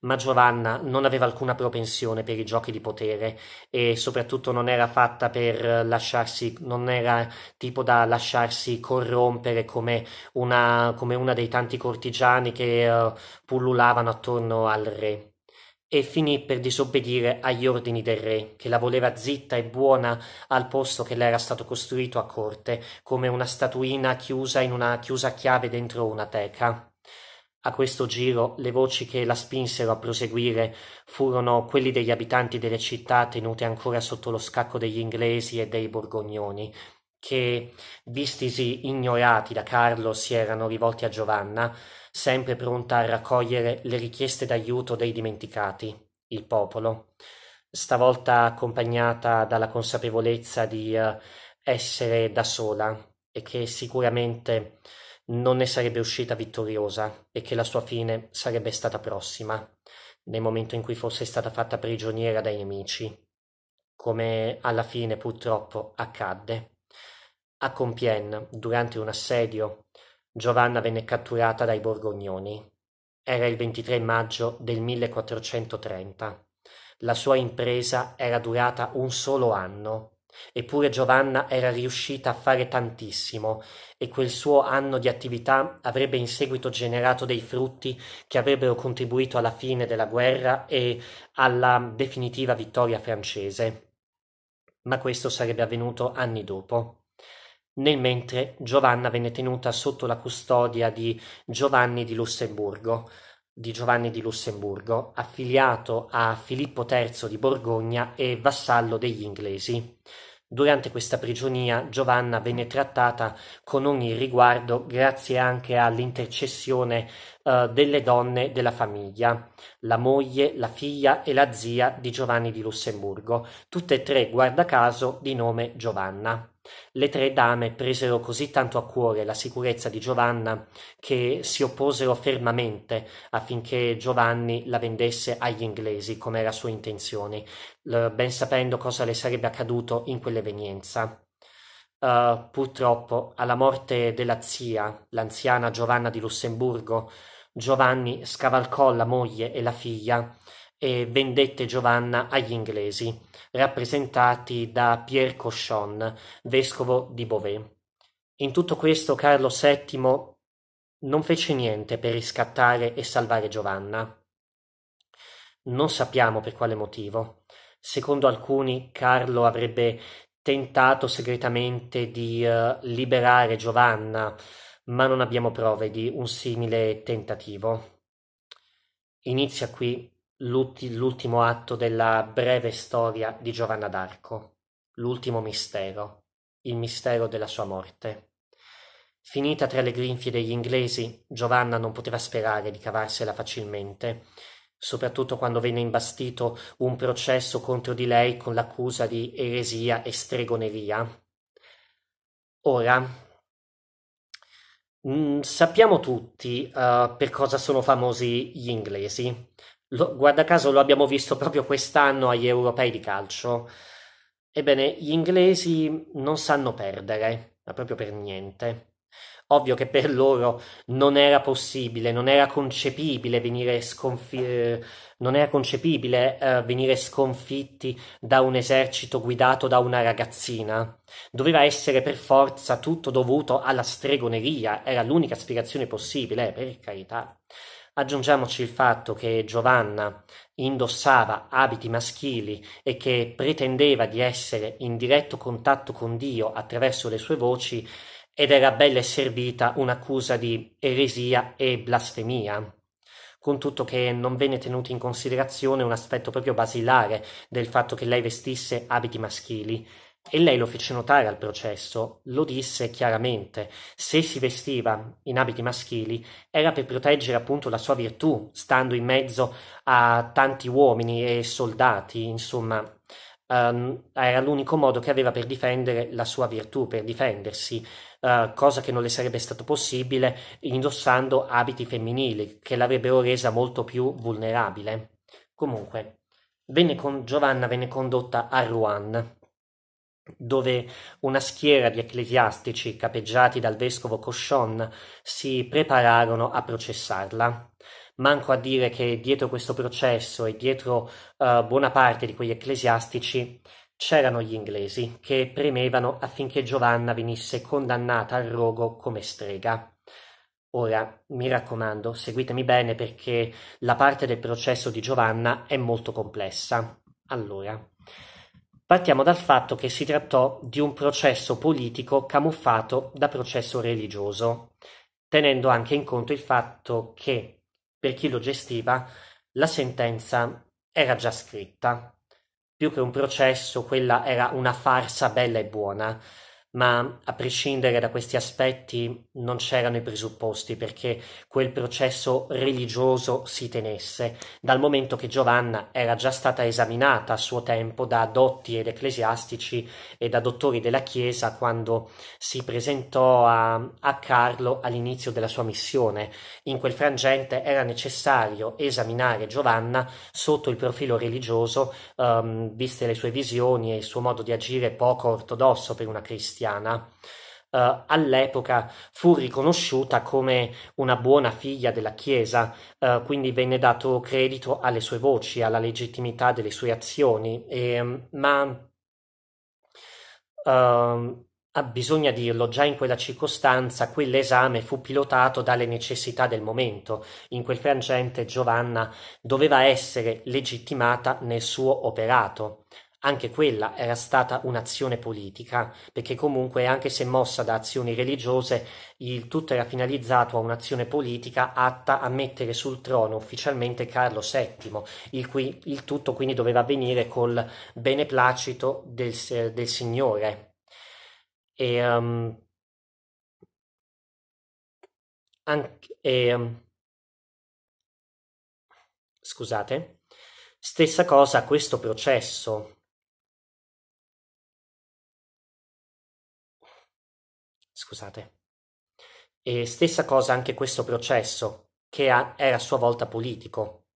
ma Giovanna non aveva alcuna propensione per i giochi di potere e soprattutto non era fatta per lasciarsi, non era tipo da lasciarsi corrompere come una, come una dei tanti cortigiani che uh, pullulavano attorno al re e finì per disobbedire agli ordini del re, che la voleva zitta e buona al posto che le era stato costruito a corte, come una statuina chiusa in una chiusa a chiave dentro una teca. A questo giro le voci che la spinsero a proseguire furono quelli degli abitanti delle città tenute ancora sotto lo scacco degli inglesi e dei borgognoni, che, vistisi ignorati da Carlo, si erano rivolti a Giovanna, sempre pronta a raccogliere le richieste d'aiuto dei dimenticati, il popolo, stavolta accompagnata dalla consapevolezza di eh, essere da sola e che sicuramente non ne sarebbe uscita vittoriosa e che la sua fine sarebbe stata prossima, nel momento in cui fosse stata fatta prigioniera dai nemici, come alla fine purtroppo accadde. A Compiègne, durante un assedio, Giovanna venne catturata dai borgognoni. Era il 23 maggio del 1430. La sua impresa era durata un solo anno Eppure Giovanna era riuscita a fare tantissimo e quel suo anno di attività avrebbe in seguito generato dei frutti che avrebbero contribuito alla fine della guerra e alla definitiva vittoria francese. Ma questo sarebbe avvenuto anni dopo. Nel mentre Giovanna venne tenuta sotto la custodia di Giovanni di Lussemburgo, di Giovanni di Lussemburgo, affiliato a Filippo III di Borgogna e vassallo degli inglesi. Durante questa prigionia Giovanna venne trattata con ogni riguardo grazie anche all'intercessione eh, delle donne della famiglia, la moglie, la figlia e la zia di Giovanni di Lussemburgo, tutte e tre, guarda caso, di nome Giovanna. Le tre dame presero così tanto a cuore la sicurezza di Giovanna che si opposero fermamente affinché Giovanni la vendesse agli inglesi, come era sua intenzione, ben sapendo cosa le sarebbe accaduto in quell'evenienza. Uh, purtroppo, alla morte della zia, l'anziana Giovanna di Lussemburgo, Giovanni scavalcò la moglie e la figlia e vendette Giovanna agli inglesi, rappresentati da Pierre Cochon, vescovo di Beauvais. In tutto questo Carlo VII non fece niente per riscattare e salvare Giovanna. Non sappiamo per quale motivo. Secondo alcuni Carlo avrebbe tentato segretamente di uh, liberare Giovanna, ma non abbiamo prove di un simile tentativo. Inizia qui l'ultimo atto della breve storia di Giovanna d'Arco, l'ultimo mistero, il mistero della sua morte. Finita tra le grinfie degli inglesi, Giovanna non poteva sperare di cavarsela facilmente, soprattutto quando venne imbastito un processo contro di lei con l'accusa di eresia e stregoneria. Ora, mm, sappiamo tutti uh, per cosa sono famosi gli inglesi lo, guarda caso lo abbiamo visto proprio quest'anno agli europei di calcio. Ebbene, gli inglesi non sanno perdere, ma proprio per niente. Ovvio che per loro non era possibile, non era concepibile venire, sconfi- eh, era concepibile, eh, venire sconfitti da un esercito guidato da una ragazzina. Doveva essere per forza tutto dovuto alla stregoneria, era l'unica spiegazione possibile, eh, per carità. Aggiungiamoci il fatto che Giovanna indossava abiti maschili e che pretendeva di essere in diretto contatto con Dio attraverso le sue voci ed era bella e servita un'accusa di eresia e blasfemia. Con tutto che non venne tenuto in considerazione un aspetto proprio basilare del fatto che lei vestisse abiti maschili e lei lo fece notare al processo, lo disse chiaramente, se si vestiva in abiti maschili era per proteggere appunto la sua virtù, stando in mezzo a tanti uomini e soldati, insomma, um, era l'unico modo che aveva per difendere la sua virtù, per difendersi, uh, cosa che non le sarebbe stato possibile indossando abiti femminili, che l'avrebbero resa molto più vulnerabile. Comunque, venne con, Giovanna venne condotta a Rouen dove una schiera di ecclesiastici capeggiati dal vescovo Cauchon si prepararono a processarla. Manco a dire che dietro questo processo e dietro uh, buona parte di quegli ecclesiastici c'erano gli inglesi che premevano affinché Giovanna venisse condannata al rogo come strega. Ora, mi raccomando, seguitemi bene perché la parte del processo di Giovanna è molto complessa. Allora, Partiamo dal fatto che si trattò di un processo politico camuffato da processo religioso, tenendo anche in conto il fatto che, per chi lo gestiva, la sentenza era già scritta. Più che un processo, quella era una farsa bella e buona, ma a prescindere da questi aspetti non c'erano i presupposti perché quel processo religioso si tenesse, dal momento che Giovanna era già stata esaminata a suo tempo da dotti ed ecclesiastici e da dottori della Chiesa quando si presentò a, a Carlo all'inizio della sua missione. In quel frangente era necessario esaminare Giovanna sotto il profilo religioso, um, viste le sue visioni e il suo modo di agire poco ortodosso per una cristiana cristiana. Uh, all'epoca fu riconosciuta come una buona figlia della Chiesa, uh, quindi venne dato credito alle sue voci, alla legittimità delle sue azioni, e, ehm, ma uh, bisogna dirlo, già in quella circostanza quell'esame fu pilotato dalle necessità del momento. In quel frangente Giovanna doveva essere legittimata nel suo operato anche quella era stata un'azione politica, perché comunque anche se mossa da azioni religiose, il tutto era finalizzato a un'azione politica atta a mettere sul trono ufficialmente Carlo VII, il, cui, il tutto quindi doveva avvenire col beneplacito del, del Signore. E, um, anche, e, um, scusate. Stessa cosa questo processo Scusate. E stessa cosa anche questo processo, che era a sua volta politico.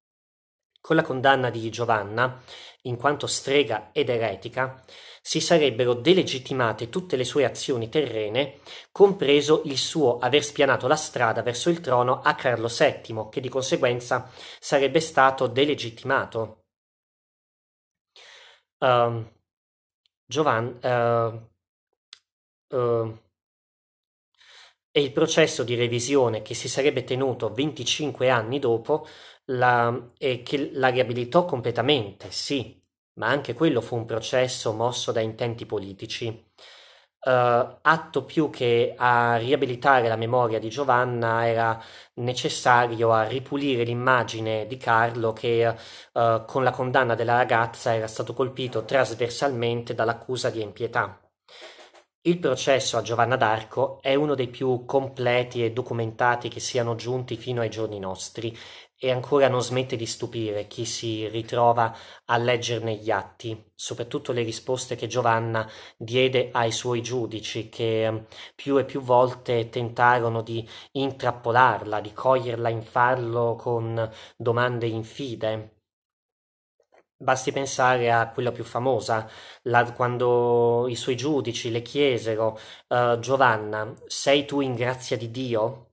Con la condanna di Giovanna, in quanto strega ed eretica, si sarebbero delegittimate tutte le sue azioni terrene, compreso il suo aver spianato la strada verso il trono a Carlo VII, che di conseguenza sarebbe stato delegittimato. Uh, Giovan, uh, uh, e il processo di revisione che si sarebbe tenuto 25 anni dopo la, eh, che la riabilitò completamente, sì, ma anche quello fu un processo mosso da intenti politici, uh, atto più che a riabilitare la memoria di Giovanna era necessario a ripulire l'immagine di Carlo che uh, con la condanna della ragazza era stato colpito trasversalmente dall'accusa di impietà. Il processo a Giovanna d'Arco è uno dei più completi e documentati che siano giunti fino ai giorni nostri e ancora non smette di stupire chi si ritrova a leggerne gli atti, soprattutto le risposte che Giovanna diede ai suoi giudici che mm, più e più volte tentarono di intrappolarla, di coglierla in fallo con domande infide Basti pensare a quella più famosa, la, quando i suoi giudici le chiesero, eh, Giovanna, sei tu in grazia di Dio?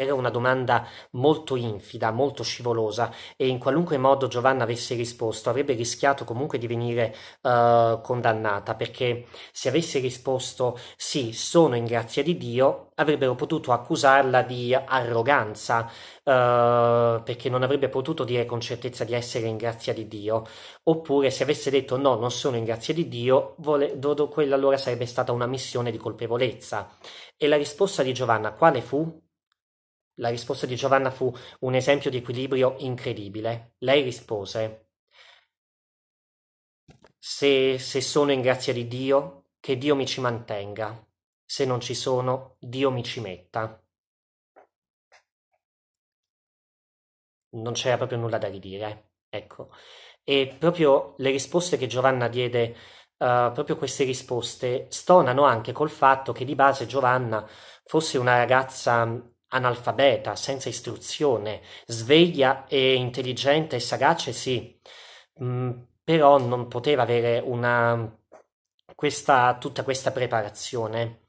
Era una domanda molto infida, molto scivolosa e in qualunque modo Giovanna avesse risposto avrebbe rischiato comunque di venire uh, condannata perché se avesse risposto sì, sono in grazia di Dio, avrebbero potuto accusarla di arroganza uh, perché non avrebbe potuto dire con certezza di essere in grazia di Dio. Oppure se avesse detto no, non sono in grazia di Dio, vole- do- do- quella allora sarebbe stata una missione di colpevolezza. E la risposta di Giovanna quale fu? La risposta di Giovanna fu un esempio di equilibrio incredibile. Lei rispose: se, se sono in grazia di Dio, che Dio mi ci mantenga. Se non ci sono, Dio mi ci metta. non c'era proprio nulla da ridire. Ecco. E proprio le risposte che Giovanna diede, uh, proprio queste risposte, stonano anche col fatto che di base Giovanna fosse una ragazza analfabeta, senza istruzione, sveglia e intelligente e sagace, sì, mm, però non poteva avere una, questa, tutta questa preparazione.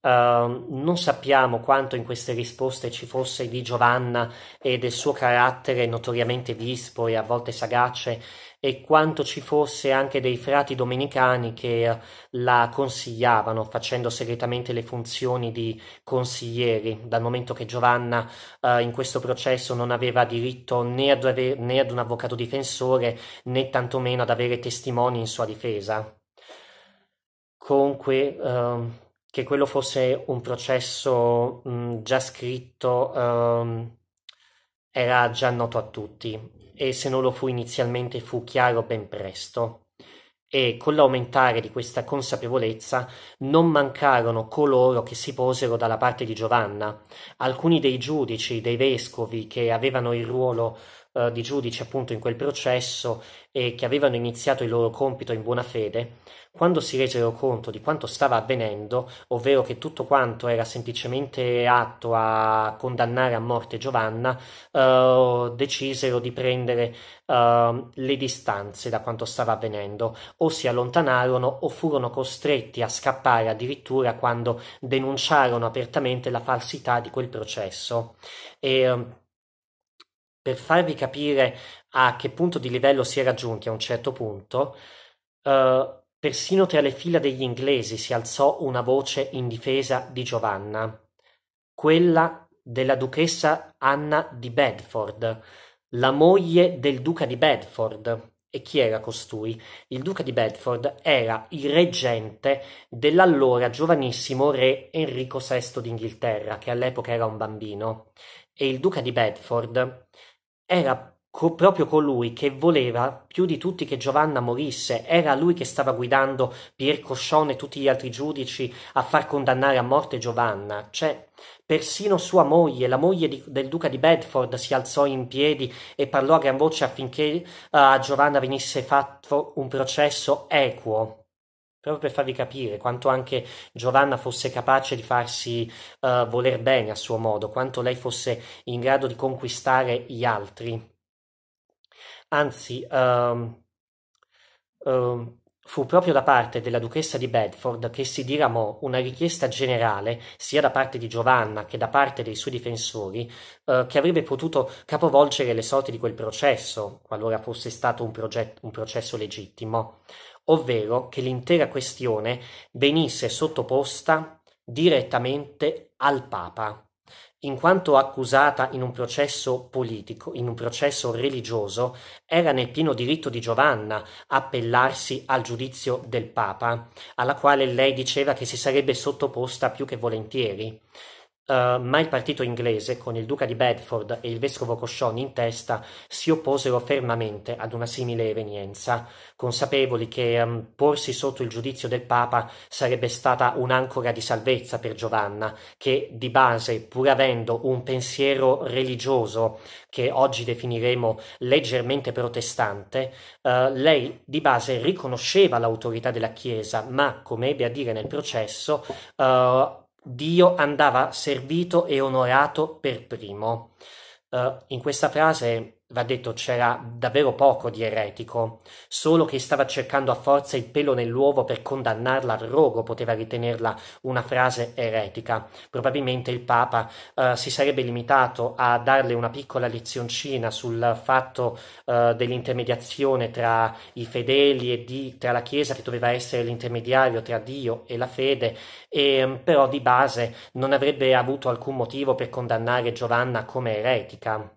Uh, non sappiamo quanto in queste risposte ci fosse di Giovanna e del suo carattere notoriamente vispo e a volte sagace e quanto ci fosse anche dei frati domenicani che la consigliavano facendo segretamente le funzioni di consiglieri, dal momento che Giovanna eh, in questo processo non aveva diritto né ad, ave- né ad un avvocato difensore né tantomeno ad avere testimoni in sua difesa. Comunque, eh, che quello fosse un processo mh, già scritto eh, era già noto a tutti e se non lo fu inizialmente fu chiaro ben presto. E con l'aumentare di questa consapevolezza non mancarono coloro che si posero dalla parte di Giovanna. Alcuni dei giudici, dei vescovi che avevano il ruolo eh, di giudici appunto in quel processo e che avevano iniziato il loro compito in buona fede, quando si resero conto di quanto stava avvenendo, ovvero che tutto quanto era semplicemente atto a condannare a morte Giovanna, eh, decisero di prendere eh, le distanze da quanto stava avvenendo, o si allontanarono o furono costretti a scappare addirittura quando denunciarono apertamente la falsità di quel processo. E, ehm, per farvi capire a che punto di livello si era giunti a un certo punto, eh, Persino tra le fila degli inglesi si alzò una voce in difesa di Giovanna, quella della duchessa Anna di Bedford, la moglie del duca di Bedford. E chi era costui? Il duca di Bedford era il reggente dell'allora giovanissimo re Enrico VI d'Inghilterra, che all'epoca era un bambino. E il duca di Bedford era co- proprio colui che voleva più di tutti che Giovanna morisse, era lui che stava guidando Pier Coscione e tutti gli altri giudici a far condannare a morte Giovanna. Cioè, persino sua moglie, la moglie di, del duca di Bedford, si alzò in piedi e parlò a gran voce affinché uh, a Giovanna venisse fatto un processo equo proprio per farvi capire quanto anche Giovanna fosse capace di farsi uh, voler bene a suo modo, quanto lei fosse in grado di conquistare gli altri. Anzi, um, um, fu proprio da parte della duchessa di Bedford che si diramò una richiesta generale, sia da parte di Giovanna che da parte dei suoi difensori, eh, che avrebbe potuto capovolgere le sorti di quel processo, qualora fosse stato un, proget- un processo legittimo, ovvero che l'intera questione venisse sottoposta direttamente al Papa in quanto accusata in un processo politico, in un processo religioso, era nel pieno diritto di Giovanna appellarsi al giudizio del Papa, alla quale lei diceva che si sarebbe sottoposta più che volentieri. Uh, ma il partito inglese, con il duca di Bedford e il vescovo Coscioni in testa, si opposero fermamente ad una simile evenienza, consapevoli che um, porsi sotto il giudizio del papa sarebbe stata un'ancora di salvezza per Giovanna, che di base, pur avendo un pensiero religioso che oggi definiremo leggermente protestante, uh, lei di base riconosceva l'autorità della Chiesa, ma, come ebbe a dire nel processo, uh, Dio andava servito e onorato per primo. Uh, in questa frase va detto, c'era davvero poco di eretico, solo che stava cercando a forza il pelo nell'uovo per condannarla al rogo poteva ritenerla una frase eretica. Probabilmente il Papa eh, si sarebbe limitato a darle una piccola lezioncina sul fatto eh, dell'intermediazione tra i fedeli e di, tra la Chiesa che doveva essere l'intermediario tra Dio e la fede, e, mm, però di base non avrebbe avuto alcun motivo per condannare Giovanna come eretica.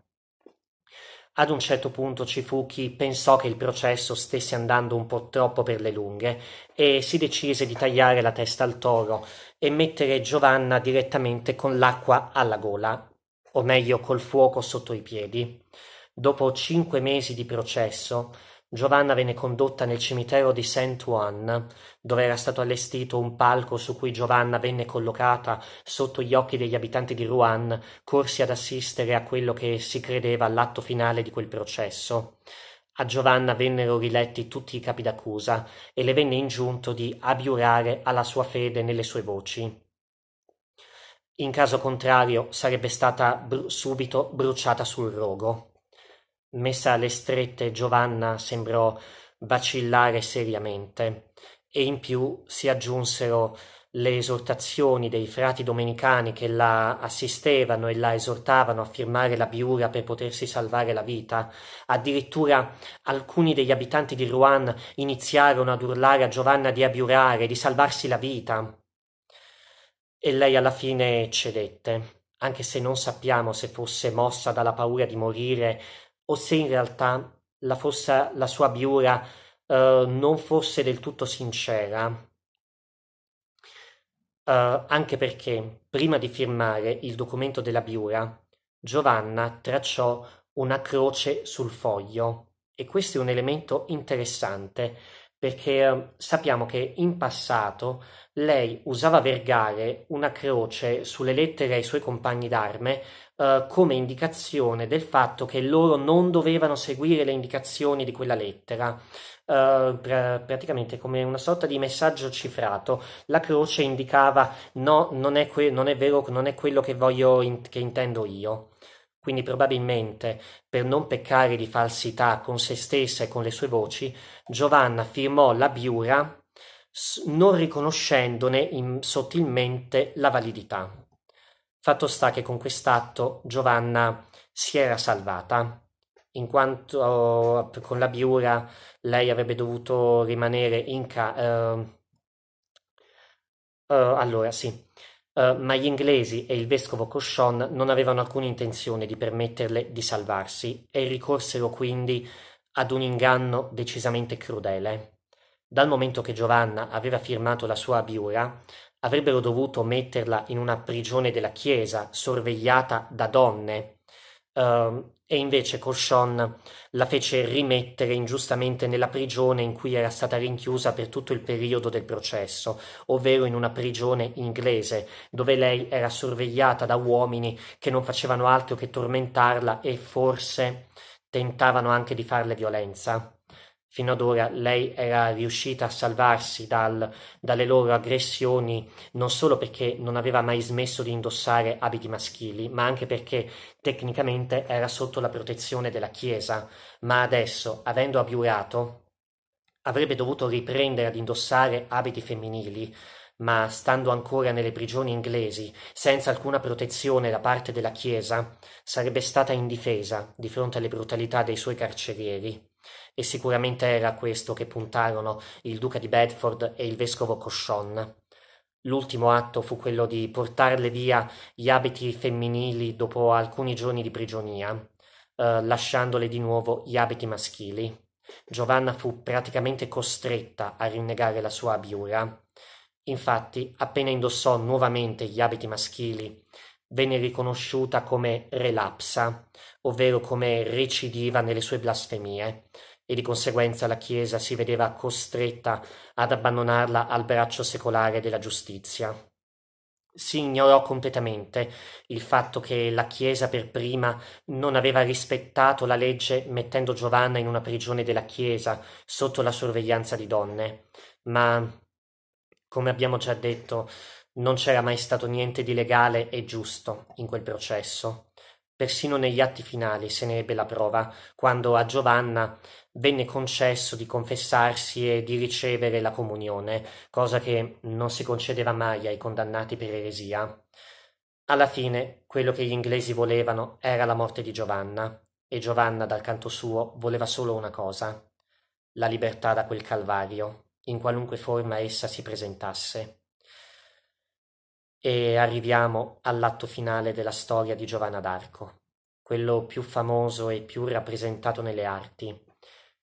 Ad un certo punto Cifuchi pensò che il processo stesse andando un po' troppo per le lunghe e si decise di tagliare la testa al toro e mettere Giovanna direttamente con l'acqua alla gola, o meglio col fuoco sotto i piedi. Dopo cinque mesi di processo, Giovanna venne condotta nel cimitero di Saint ouen dove era stato allestito un palco su cui Giovanna venne collocata sotto gli occhi degli abitanti di Rouen, corsi ad assistere a quello che si credeva l'atto finale di quel processo. A Giovanna vennero riletti tutti i capi d'accusa e le venne ingiunto di abiurare alla sua fede nelle sue voci. In caso contrario sarebbe stata br- subito bruciata sul rogo. Messa alle strette Giovanna sembrò vacillare seriamente, e in più si aggiunsero le esortazioni dei frati domenicani che la assistevano e la esortavano a firmare la biura per potersi salvare la vita. Addirittura alcuni degli abitanti di Rouen iniziarono ad urlare a Giovanna di abiurare, di salvarsi la vita. E lei alla fine cedette, anche se non sappiamo se fosse mossa dalla paura di morire o se in realtà la, fossa, la sua biura eh, non fosse del tutto sincera. Uh, anche perché, prima di firmare il documento della biura, Giovanna tracciò una croce sul foglio e questo è un elemento interessante perché uh, sappiamo che in passato lei usava vergare una croce sulle lettere ai suoi compagni d'arme eh, come indicazione del fatto che loro non dovevano seguire le indicazioni di quella lettera, eh, pr- praticamente come una sorta di messaggio cifrato. La croce indicava no, non è, que- non è vero, non è quello che, voglio in- che intendo io. Quindi probabilmente, per non peccare di falsità con se stessa e con le sue voci, Giovanna firmò la biura non riconoscendone in, sottilmente la validità. Fatto sta che con quest'atto Giovanna si era salvata, in quanto con la biura lei avrebbe dovuto rimanere in casa. Uh, ehm, eh, uh, allora, sì. Uh, ma gli inglesi e il vescovo Cochon non avevano alcuna intenzione di permetterle di salvarsi e ricorsero quindi ad un inganno decisamente crudele. Dal momento che Giovanna aveva firmato la sua abiura, avrebbero dovuto metterla in una prigione della chiesa sorvegliata da donne. Uh, e invece Cochon la fece rimettere ingiustamente nella prigione in cui era stata rinchiusa per tutto il periodo del processo, ovvero in una prigione inglese, dove lei era sorvegliata da uomini che non facevano altro che tormentarla e forse tentavano anche di farle violenza fino ad ora lei era riuscita a salvarsi dal, dalle loro aggressioni non solo perché non aveva mai smesso di indossare abiti maschili, ma anche perché tecnicamente era sotto la protezione della Chiesa, ma adesso, avendo abiurato, avrebbe dovuto riprendere ad indossare abiti femminili, ma stando ancora nelle prigioni inglesi, senza alcuna protezione da parte della Chiesa, sarebbe stata indifesa di fronte alle brutalità dei suoi carcerieri e sicuramente era questo che puntarono il duca di Bedford e il vescovo Cochon. L'ultimo atto fu quello di portarle via gli abiti femminili dopo alcuni giorni di prigionia, eh, lasciandole di nuovo gli abiti maschili. Giovanna fu praticamente costretta a rinnegare la sua abiura. Infatti, appena indossò nuovamente gli abiti maschili, venne riconosciuta come relapsa, ovvero come recidiva nelle sue blasfemie, e di conseguenza la Chiesa si vedeva costretta ad abbandonarla al braccio secolare della giustizia. Si ignorò completamente il fatto che la Chiesa per prima non aveva rispettato la legge mettendo Giovanna in una prigione della Chiesa sotto la sorveglianza di donne, ma come abbiamo già detto, non c'era mai stato niente di legale e giusto in quel processo. Persino negli atti finali se ne ebbe la prova, quando a Giovanna venne concesso di confessarsi e di ricevere la comunione, cosa che non si concedeva mai ai condannati per eresia. Alla fine, quello che gli inglesi volevano era la morte di Giovanna, e Giovanna, dal canto suo, voleva solo una cosa: la libertà da quel calvario, in qualunque forma essa si presentasse. E arriviamo all'atto finale della storia di Giovanna d'Arco, quello più famoso e più rappresentato nelle arti.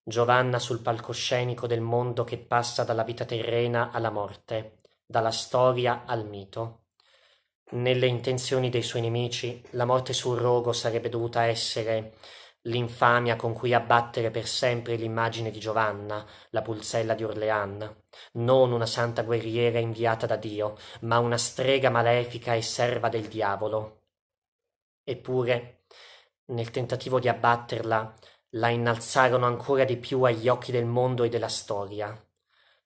Giovanna sul palcoscenico del mondo che passa dalla vita terrena alla morte, dalla storia al mito. Nelle intenzioni dei suoi nemici, la morte sul rogo sarebbe dovuta essere l'infamia con cui abbattere per sempre l'immagine di Giovanna, la pulsella di Orlean, non una santa guerriera inviata da Dio, ma una strega malefica e serva del diavolo. Eppure, nel tentativo di abbatterla, la innalzarono ancora di più agli occhi del mondo e della storia.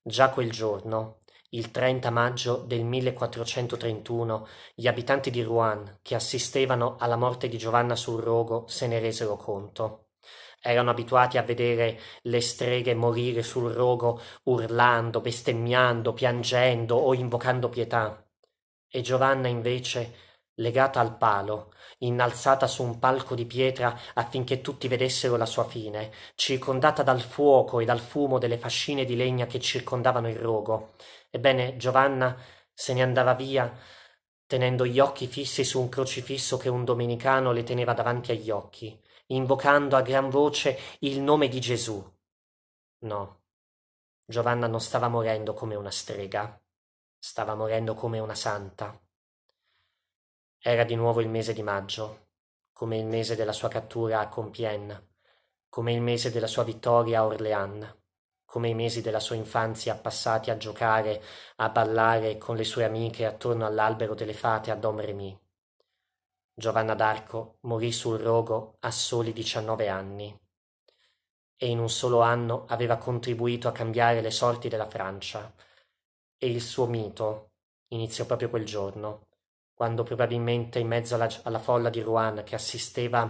Già quel giorno, il 30 maggio del 1431 gli abitanti di Rouen, che assistevano alla morte di Giovanna sul rogo, se ne resero conto. Erano abituati a vedere le streghe morire sul rogo urlando, bestemmiando, piangendo o invocando pietà. E Giovanna invece, legata al palo, innalzata su un palco di pietra affinché tutti vedessero la sua fine, circondata dal fuoco e dal fumo delle fascine di legna che circondavano il rogo, Ebbene, Giovanna se ne andava via tenendo gli occhi fissi su un crocifisso che un domenicano le teneva davanti agli occhi, invocando a gran voce il nome di Gesù. No, Giovanna non stava morendo come una strega, stava morendo come una santa. Era di nuovo il mese di maggio, come il mese della sua cattura a Compiègne, come il mese della sua vittoria a Orléans come i mesi della sua infanzia passati a giocare, a ballare con le sue amiche attorno all'albero delle fate a Domremy. Giovanna d'Arco morì sul rogo a soli diciannove anni e in un solo anno aveva contribuito a cambiare le sorti della Francia e il suo mito iniziò proprio quel giorno, quando probabilmente in mezzo alla, alla folla di Rouen che assisteva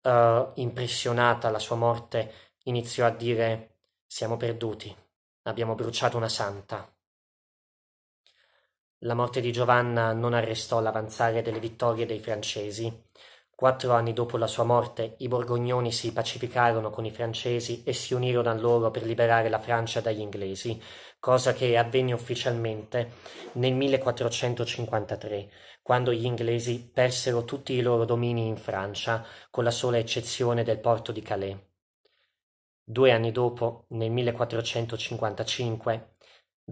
uh, impressionata alla sua morte iniziò a dire siamo perduti. Abbiamo bruciato una santa. La morte di Giovanna non arrestò l'avanzare delle vittorie dei francesi. Quattro anni dopo la sua morte, i borgognoni si pacificarono con i francesi e si unirono a loro per liberare la Francia dagli inglesi, cosa che avvenne ufficialmente nel 1453, quando gli inglesi persero tutti i loro domini in Francia, con la sola eccezione del porto di Calais. Due anni dopo, nel 1455,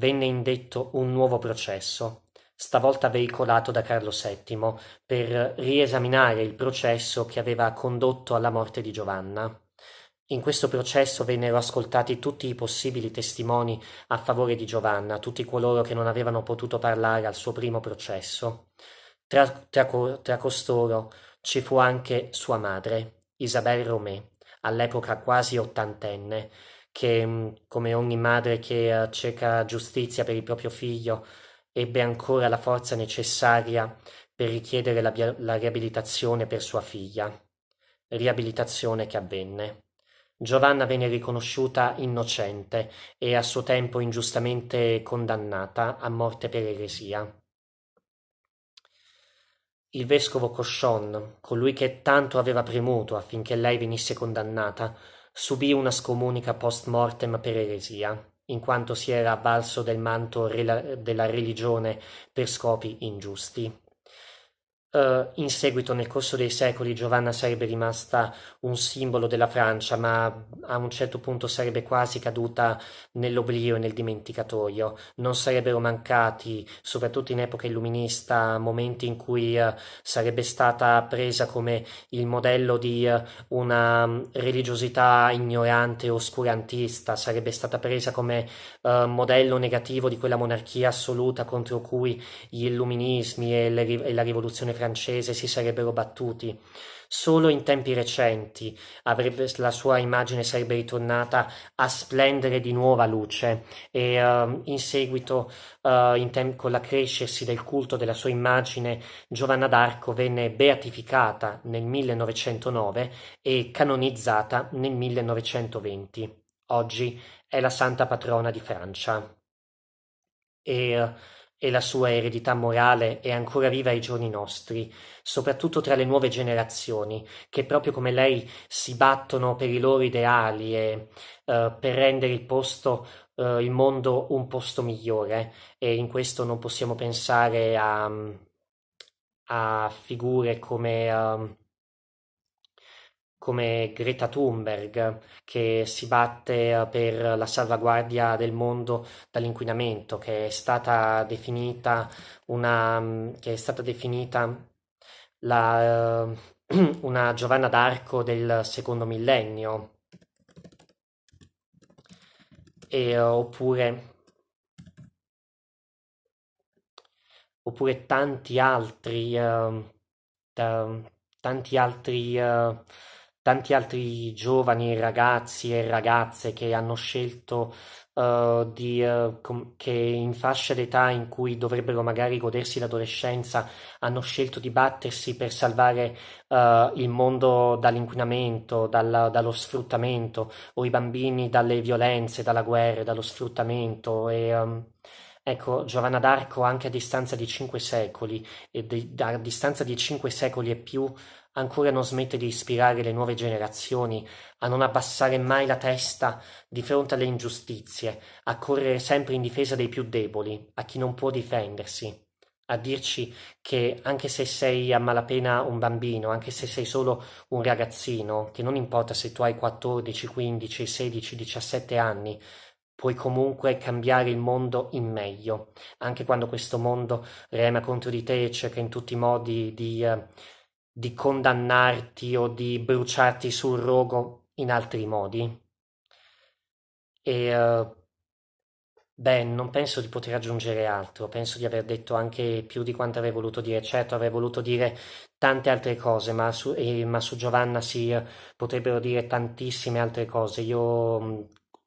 venne indetto un nuovo processo, stavolta veicolato da Carlo VII, per riesaminare il processo che aveva condotto alla morte di Giovanna. In questo processo vennero ascoltati tutti i possibili testimoni a favore di Giovanna, tutti coloro che non avevano potuto parlare al suo primo processo. Tra, tra, tra costoro ci fu anche sua madre, Isabelle Romé, all'epoca quasi ottantenne, che mm, come ogni madre che eh, cerca giustizia per il proprio figlio ebbe ancora la forza necessaria per richiedere la, la riabilitazione per sua figlia, riabilitazione che avvenne. Giovanna venne riconosciuta innocente e a suo tempo ingiustamente condannata a morte per eresia. Il vescovo Coscion, colui che tanto aveva premuto affinché lei venisse condannata, subì una scomunica post mortem per eresia, in quanto si era avvalso del manto della religione per scopi ingiusti. Uh, in seguito, nel corso dei secoli, Giovanna sarebbe rimasta un simbolo della Francia, ma a un certo punto sarebbe quasi caduta nell'oblio e nel dimenticatoio. Non sarebbero mancati, soprattutto in epoca illuminista, momenti in cui uh, sarebbe stata presa come il modello di uh, una mm, religiosità ignorante oscurantista, sarebbe stata presa come modello negativo di quella monarchia assoluta contro cui gli illuminismi e, le, e la rivoluzione francese si sarebbero battuti. Solo in tempi recenti avrebbe, la sua immagine sarebbe ritornata a splendere di nuova luce e uh, in seguito, uh, in tem- con l'accrescersi del culto della sua immagine, Giovanna d'Arco venne beatificata nel 1909 e canonizzata nel 1920. Oggi è la santa patrona di Francia. E, uh, e la sua eredità morale è ancora viva ai giorni nostri, soprattutto tra le nuove generazioni, che proprio come lei si battono per i loro ideali e uh, per rendere il posto uh, il mondo un posto migliore e in questo non possiamo pensare a, a figure come um, come Greta Thunberg che si batte per la salvaguardia del mondo dall'inquinamento, che è stata definita una, mm, che è stata definita la, eh, una Giovanna d'Arco del secondo millennio. E, eh, oppure, oppure tanti altri, uh, tanti altri uh, tanti altri giovani ragazzi e ragazze che hanno scelto uh, di, uh, com- che in fasce d'età in cui dovrebbero magari godersi l'adolescenza hanno scelto di battersi per salvare uh, il mondo dall'inquinamento, dalla, dallo sfruttamento o i bambini dalle violenze, dalla guerra, dallo sfruttamento e, um, Ecco, Giovanna d'Arco anche a distanza di cinque secoli e di, a distanza di cinque secoli e più ancora non smette di ispirare le nuove generazioni a non abbassare mai la testa di fronte alle ingiustizie, a correre sempre in difesa dei più deboli, a chi non può difendersi, a dirci che anche se sei a malapena un bambino, anche se sei solo un ragazzino, che non importa se tu hai 14, 15, 16, 17 anni, puoi comunque cambiare il mondo in meglio, anche quando questo mondo rema contro di te e cerca in tutti i modi di eh, di condannarti o di bruciarti sul rogo in altri modi. E eh, beh, non penso di poter aggiungere altro, penso di aver detto anche più di quanto avrei voluto dire. Certo, avrei voluto dire tante altre cose, ma su, eh, ma su Giovanna si eh, potrebbero dire tantissime altre cose. Io mm,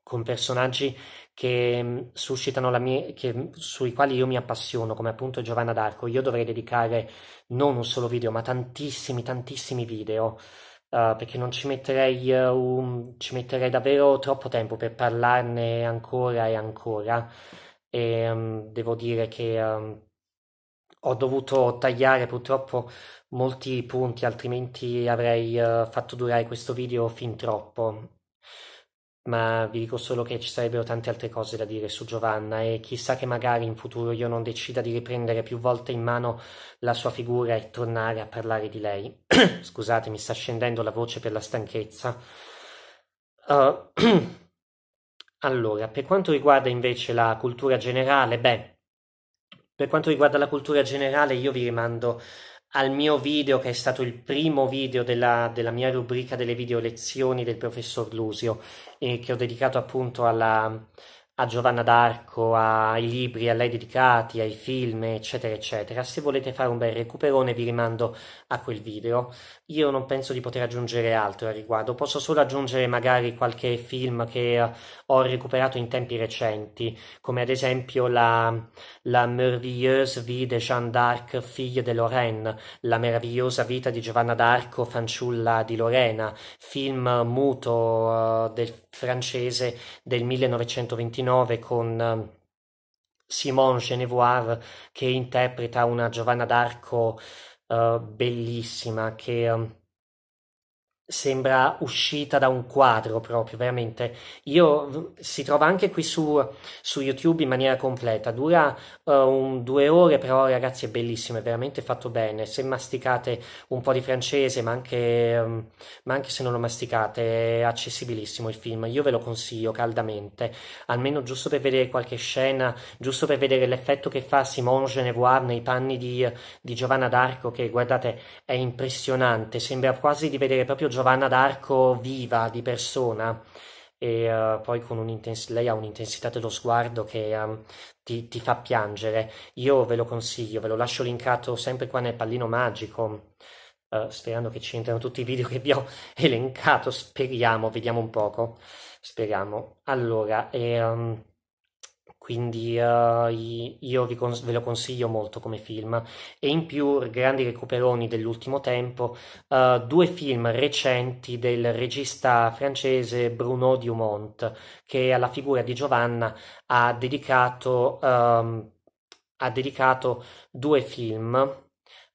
con personaggi che mm, suscitano la mia, che, mm, sui quali io mi appassiono, come appunto Giovanna d'Arco, io dovrei dedicare non un solo video, ma tantissimi, tantissimi video. Uh, perché non ci metterei, eh, un, ci metterei davvero troppo tempo per parlarne ancora e ancora. E um, devo dire che um, ho dovuto tagliare purtroppo molti punti, altrimenti avrei uh, fatto durare questo video fin troppo ma vi dico solo che ci sarebbero tante altre cose da dire su Giovanna e chissà che magari in futuro io non decida di riprendere più volte in mano la sua figura e tornare a parlare di lei. Scusate, mi sta scendendo la voce per la stanchezza. Uh, allora, per quanto riguarda invece la cultura generale, beh, per quanto riguarda la cultura generale io vi rimando al mio video che è stato il primo video della, della mia rubrica delle video lezioni del professor Lusio e eh, che ho dedicato appunto alla, a Giovanna d'Arco, ai libri a lei dedicati, ai film, eccetera, eccetera. Se volete fare un bel recuperone vi rimando a quel video. Io non penso di poter aggiungere altro al riguardo, posso solo aggiungere magari qualche film che ho recuperato in tempi recenti, come ad esempio la, la Merveilleuse vie de Jeanne d'Arc, figlia de Lorraine, la meravigliosa vita di Giovanna d'Arco, fanciulla di Lorena, film muto uh, del francese del 1929 2009 con ehm, Simone Genevoire che interpreta una Giovanna d'Arco eh, bellissima che ehm, sembra uscita da un quadro proprio, veramente. Io si trova anche qui su, su YouTube in maniera completa, dura uh, un, due ore, però ragazzi è bellissimo, è veramente fatto bene. Se masticate un po' di francese, ma anche, um, ma anche se non lo masticate, è accessibilissimo il film. Io ve lo consiglio caldamente, almeno giusto per vedere qualche scena, giusto per vedere l'effetto che fa Simone Genevoire nei panni di, di Giovanna d'Arco, che guardate è impressionante, sembra quasi di vedere proprio Giovanna Giovanna d'Arco viva di persona e uh, poi con un'intensità, lei ha un'intensità dello sguardo che um, ti, ti, fa piangere. Io ve lo consiglio, ve lo lascio linkato sempre qua nel pallino magico, uh, sperando che ci entrino tutti i video che vi ho elencato, speriamo, vediamo un poco, speriamo. Allora, e, um, quindi uh, io vi cons- ve lo consiglio molto come film e in più grandi recuperoni dell'ultimo tempo uh, due film recenti del regista francese Bruno Dumont che alla figura di Giovanna ha dedicato, um, ha dedicato due film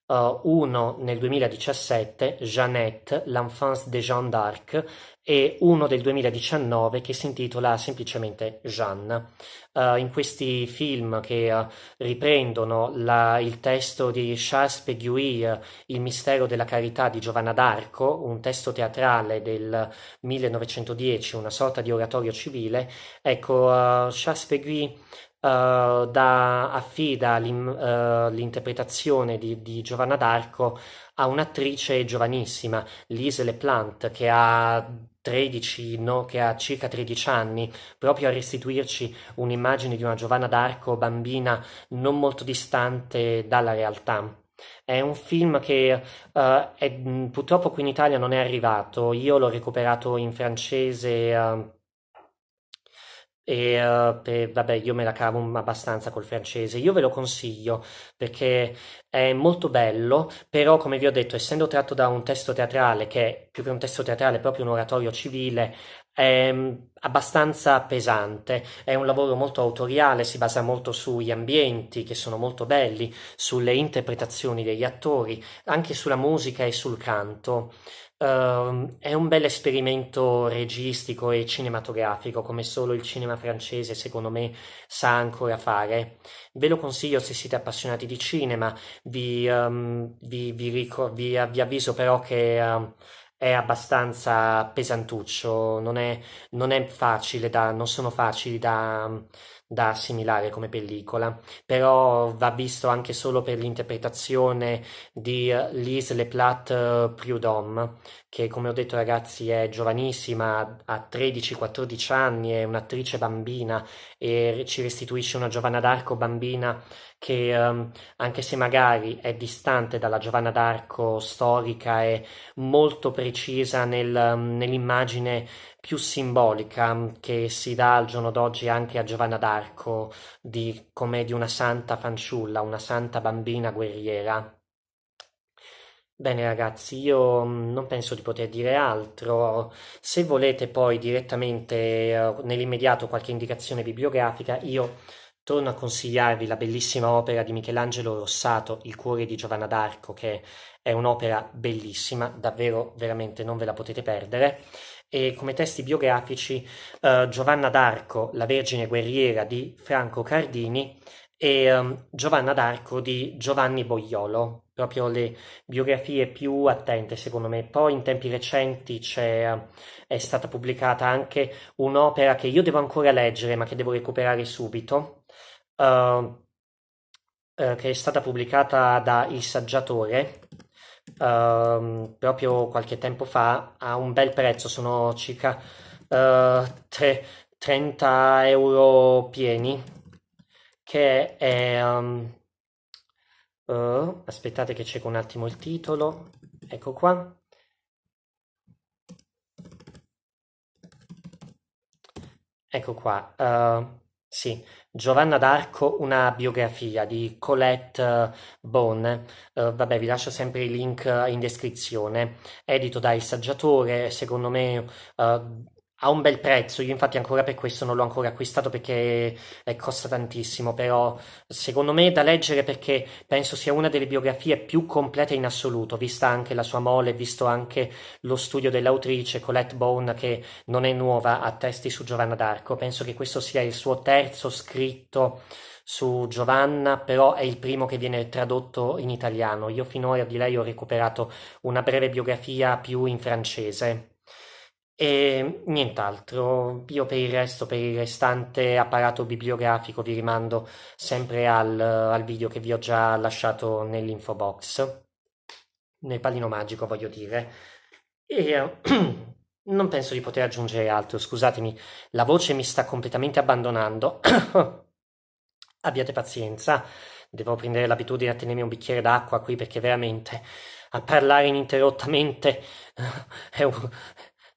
eh, uno nel 2017, Jeannette, l'enfance de Jeanne d'Arc, e uno del 2019 che si intitola semplicemente Jeanne. Uh, in questi film che uh, riprendono la, il testo di Charles Peguy, Il mistero della carità di Giovanna d'Arco, un testo teatrale del 1910, una sorta di oratorio civile, ecco, Charles Peguy uh, eh, da, affida eh, l'interpretazione di, di Giovanna d'Arco a un'attrice giovanissima, Lise LePlant, che ha 13, no, che ha circa 13 anni, proprio a restituirci un'immagine di una Giovanna d'Arco bambina non molto distante dalla realtà. È un film che uh, è, purtroppo qui in Italia non è arrivato, io l'ho recuperato in francese uh, e per, eh, vabbè io me la cavo abbastanza col francese io ve lo consiglio perché è molto bello però come vi ho detto essendo tratto da un testo teatrale che più che un testo teatrale è proprio un oratorio civile è mm, abbastanza pesante, è un lavoro molto autoriale, si basa molto sugli ambienti che sono molto belli, sulle interpretazioni degli attori, anche sulla musica e sul canto. Uh, è un bel esperimento registico e cinematografico, come solo il cinema francese, secondo me, sa ancora fare. Ve lo consiglio se siete appassionati di cinema, vi, um, vi, vi, ricor- vi avviso però che um, è abbastanza pesantuccio, non è, non è facile da, non sono facili da. Um, da assimilare come pellicola, però va visto anche solo per l'interpretazione di eh, Lise Le Plat eh, Prudhomme, che come ho detto ragazzi è giovanissima, ha 13-14 anni, è un'attrice bambina e ci restituisce una Giovanna d'Arco bambina che ehm, anche se magari è distante dalla Giovanna d'Arco storica è molto precisa nel, ehm, nell'immagine più simbolica ehm, che si dà al giorno d'oggi anche a Giovanna d'Arco di, come di una santa fanciulla, una santa bambina guerriera. Bene ragazzi, io mm, non penso di poter dire altro. Se volete poi direttamente eh, nell'immediato qualche indicazione bibliografica, io torno a consigliarvi la bellissima opera di Michelangelo Rossato, Il cuore di Giovanna d'Arco, che è un'opera bellissima, davvero veramente non ve la potete perdere. E come testi biografici eh, Giovanna d'Arco, La Vergine guerriera di Franco Cardini e eh, Giovanna d'Arco di Giovanni Boiolo, proprio le biografie più attente secondo me. Poi in tempi recenti è stata pubblicata anche un'opera che io devo ancora leggere ma che devo recuperare subito, uh, uh, che è stata pubblicata da Il Saggiatore. Uh, proprio qualche tempo fa a un bel prezzo sono circa eh, tre, 30 euro pieni che è, um, Uh, aspettate che cerco un attimo il titolo. Ecco qua. Ecco qua. Uh, sì, Giovanna d'Arco, una biografia di Colette Bone. Uh, eh, vabbè, vi lascio sempre il link in descrizione. Edito da Il Saggiatore, secondo me ha un bel prezzo. Io, infatti, ancora per questo non l'ho ancora acquistato perché eh, costa tantissimo. Però, secondo me, è da leggere perché penso sia una delle biografie più complete in assoluto, vista anche la sua mole, visto anche lo studio dell'autrice Colette Bone, che non è nuova, a testi su Giovanna d'Arco. Penso che questo sia il suo terzo scritto su Giovanna, però è il primo che viene tradotto in italiano. Io finora di lei ho recuperato una breve biografia più in francese. E nient'altro, io per il resto, per il restante apparato bibliografico vi rimando sempre al, al video che vi ho già lasciato nell'info box, nel pallino magico voglio dire. E eh, non penso di poter aggiungere altro, scusatemi, la voce mi sta completamente abbandonando. Abbiate pazienza, devo prendere l'abitudine a tenermi un bicchiere d'acqua qui perché veramente a parlare ininterrottamente eh, è un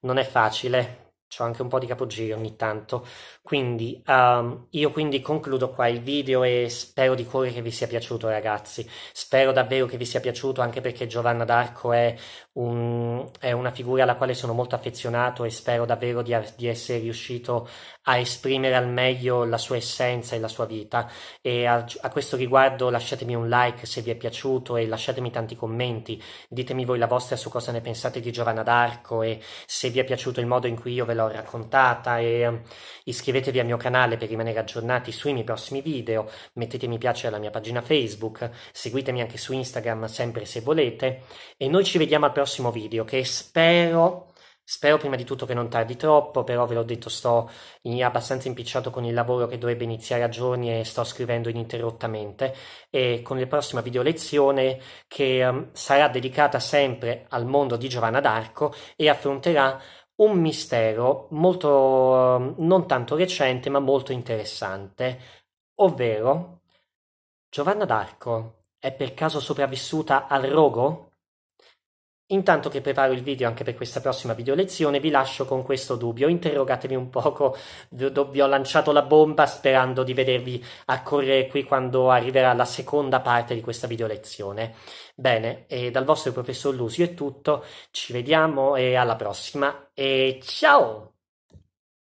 non è facile, c'ho anche un po' di capogiro ogni tanto, quindi um, io quindi concludo qua il video e spero di cuore che vi sia piaciuto ragazzi, spero davvero che vi sia piaciuto anche perché Giovanna d'Arco è, un, è una figura alla quale sono molto affezionato e spero davvero di, di, essere riuscito a esprimere al meglio la sua essenza e la sua vita e a, a questo riguardo lasciatemi un like se vi è piaciuto e lasciatemi tanti commenti, ditemi voi la vostra su cosa ne pensate di Giovanna d'Arco e se vi è piaciuto il modo in cui io ve l'ho raccontata e um, iscrivetevi iscrivetevi al mio canale per rimanere aggiornati sui miei prossimi video, mettete mi piace alla mia pagina Facebook, seguitemi anche su Instagram sempre se volete e noi ci vediamo al prossimo video che spero, spero prima di tutto che non tardi troppo, però ve l'ho detto sto abbastanza impicciato con il lavoro che dovrebbe iniziare a giorni e sto scrivendo ininterrottamente e con la prossima video lezione che um, sarà dedicata sempre al mondo di Giovanna d'Arco e affronterà un mistero molto ehm, non tanto recente, ma molto interessante, ovvero Giovanna d'Arco è per caso sopravvissuta al rogo? Intanto che preparo il video anche per questa prossima video lezione, vi lascio con questo dubbio, interrogatevi un poco, vi ho lanciato la bomba sperando di vedervi accorrere qui quando arriverà la seconda parte di questa video lezione. Bene, e dal vostro professor Lusio è tutto, ci vediamo e alla prossima e ciao!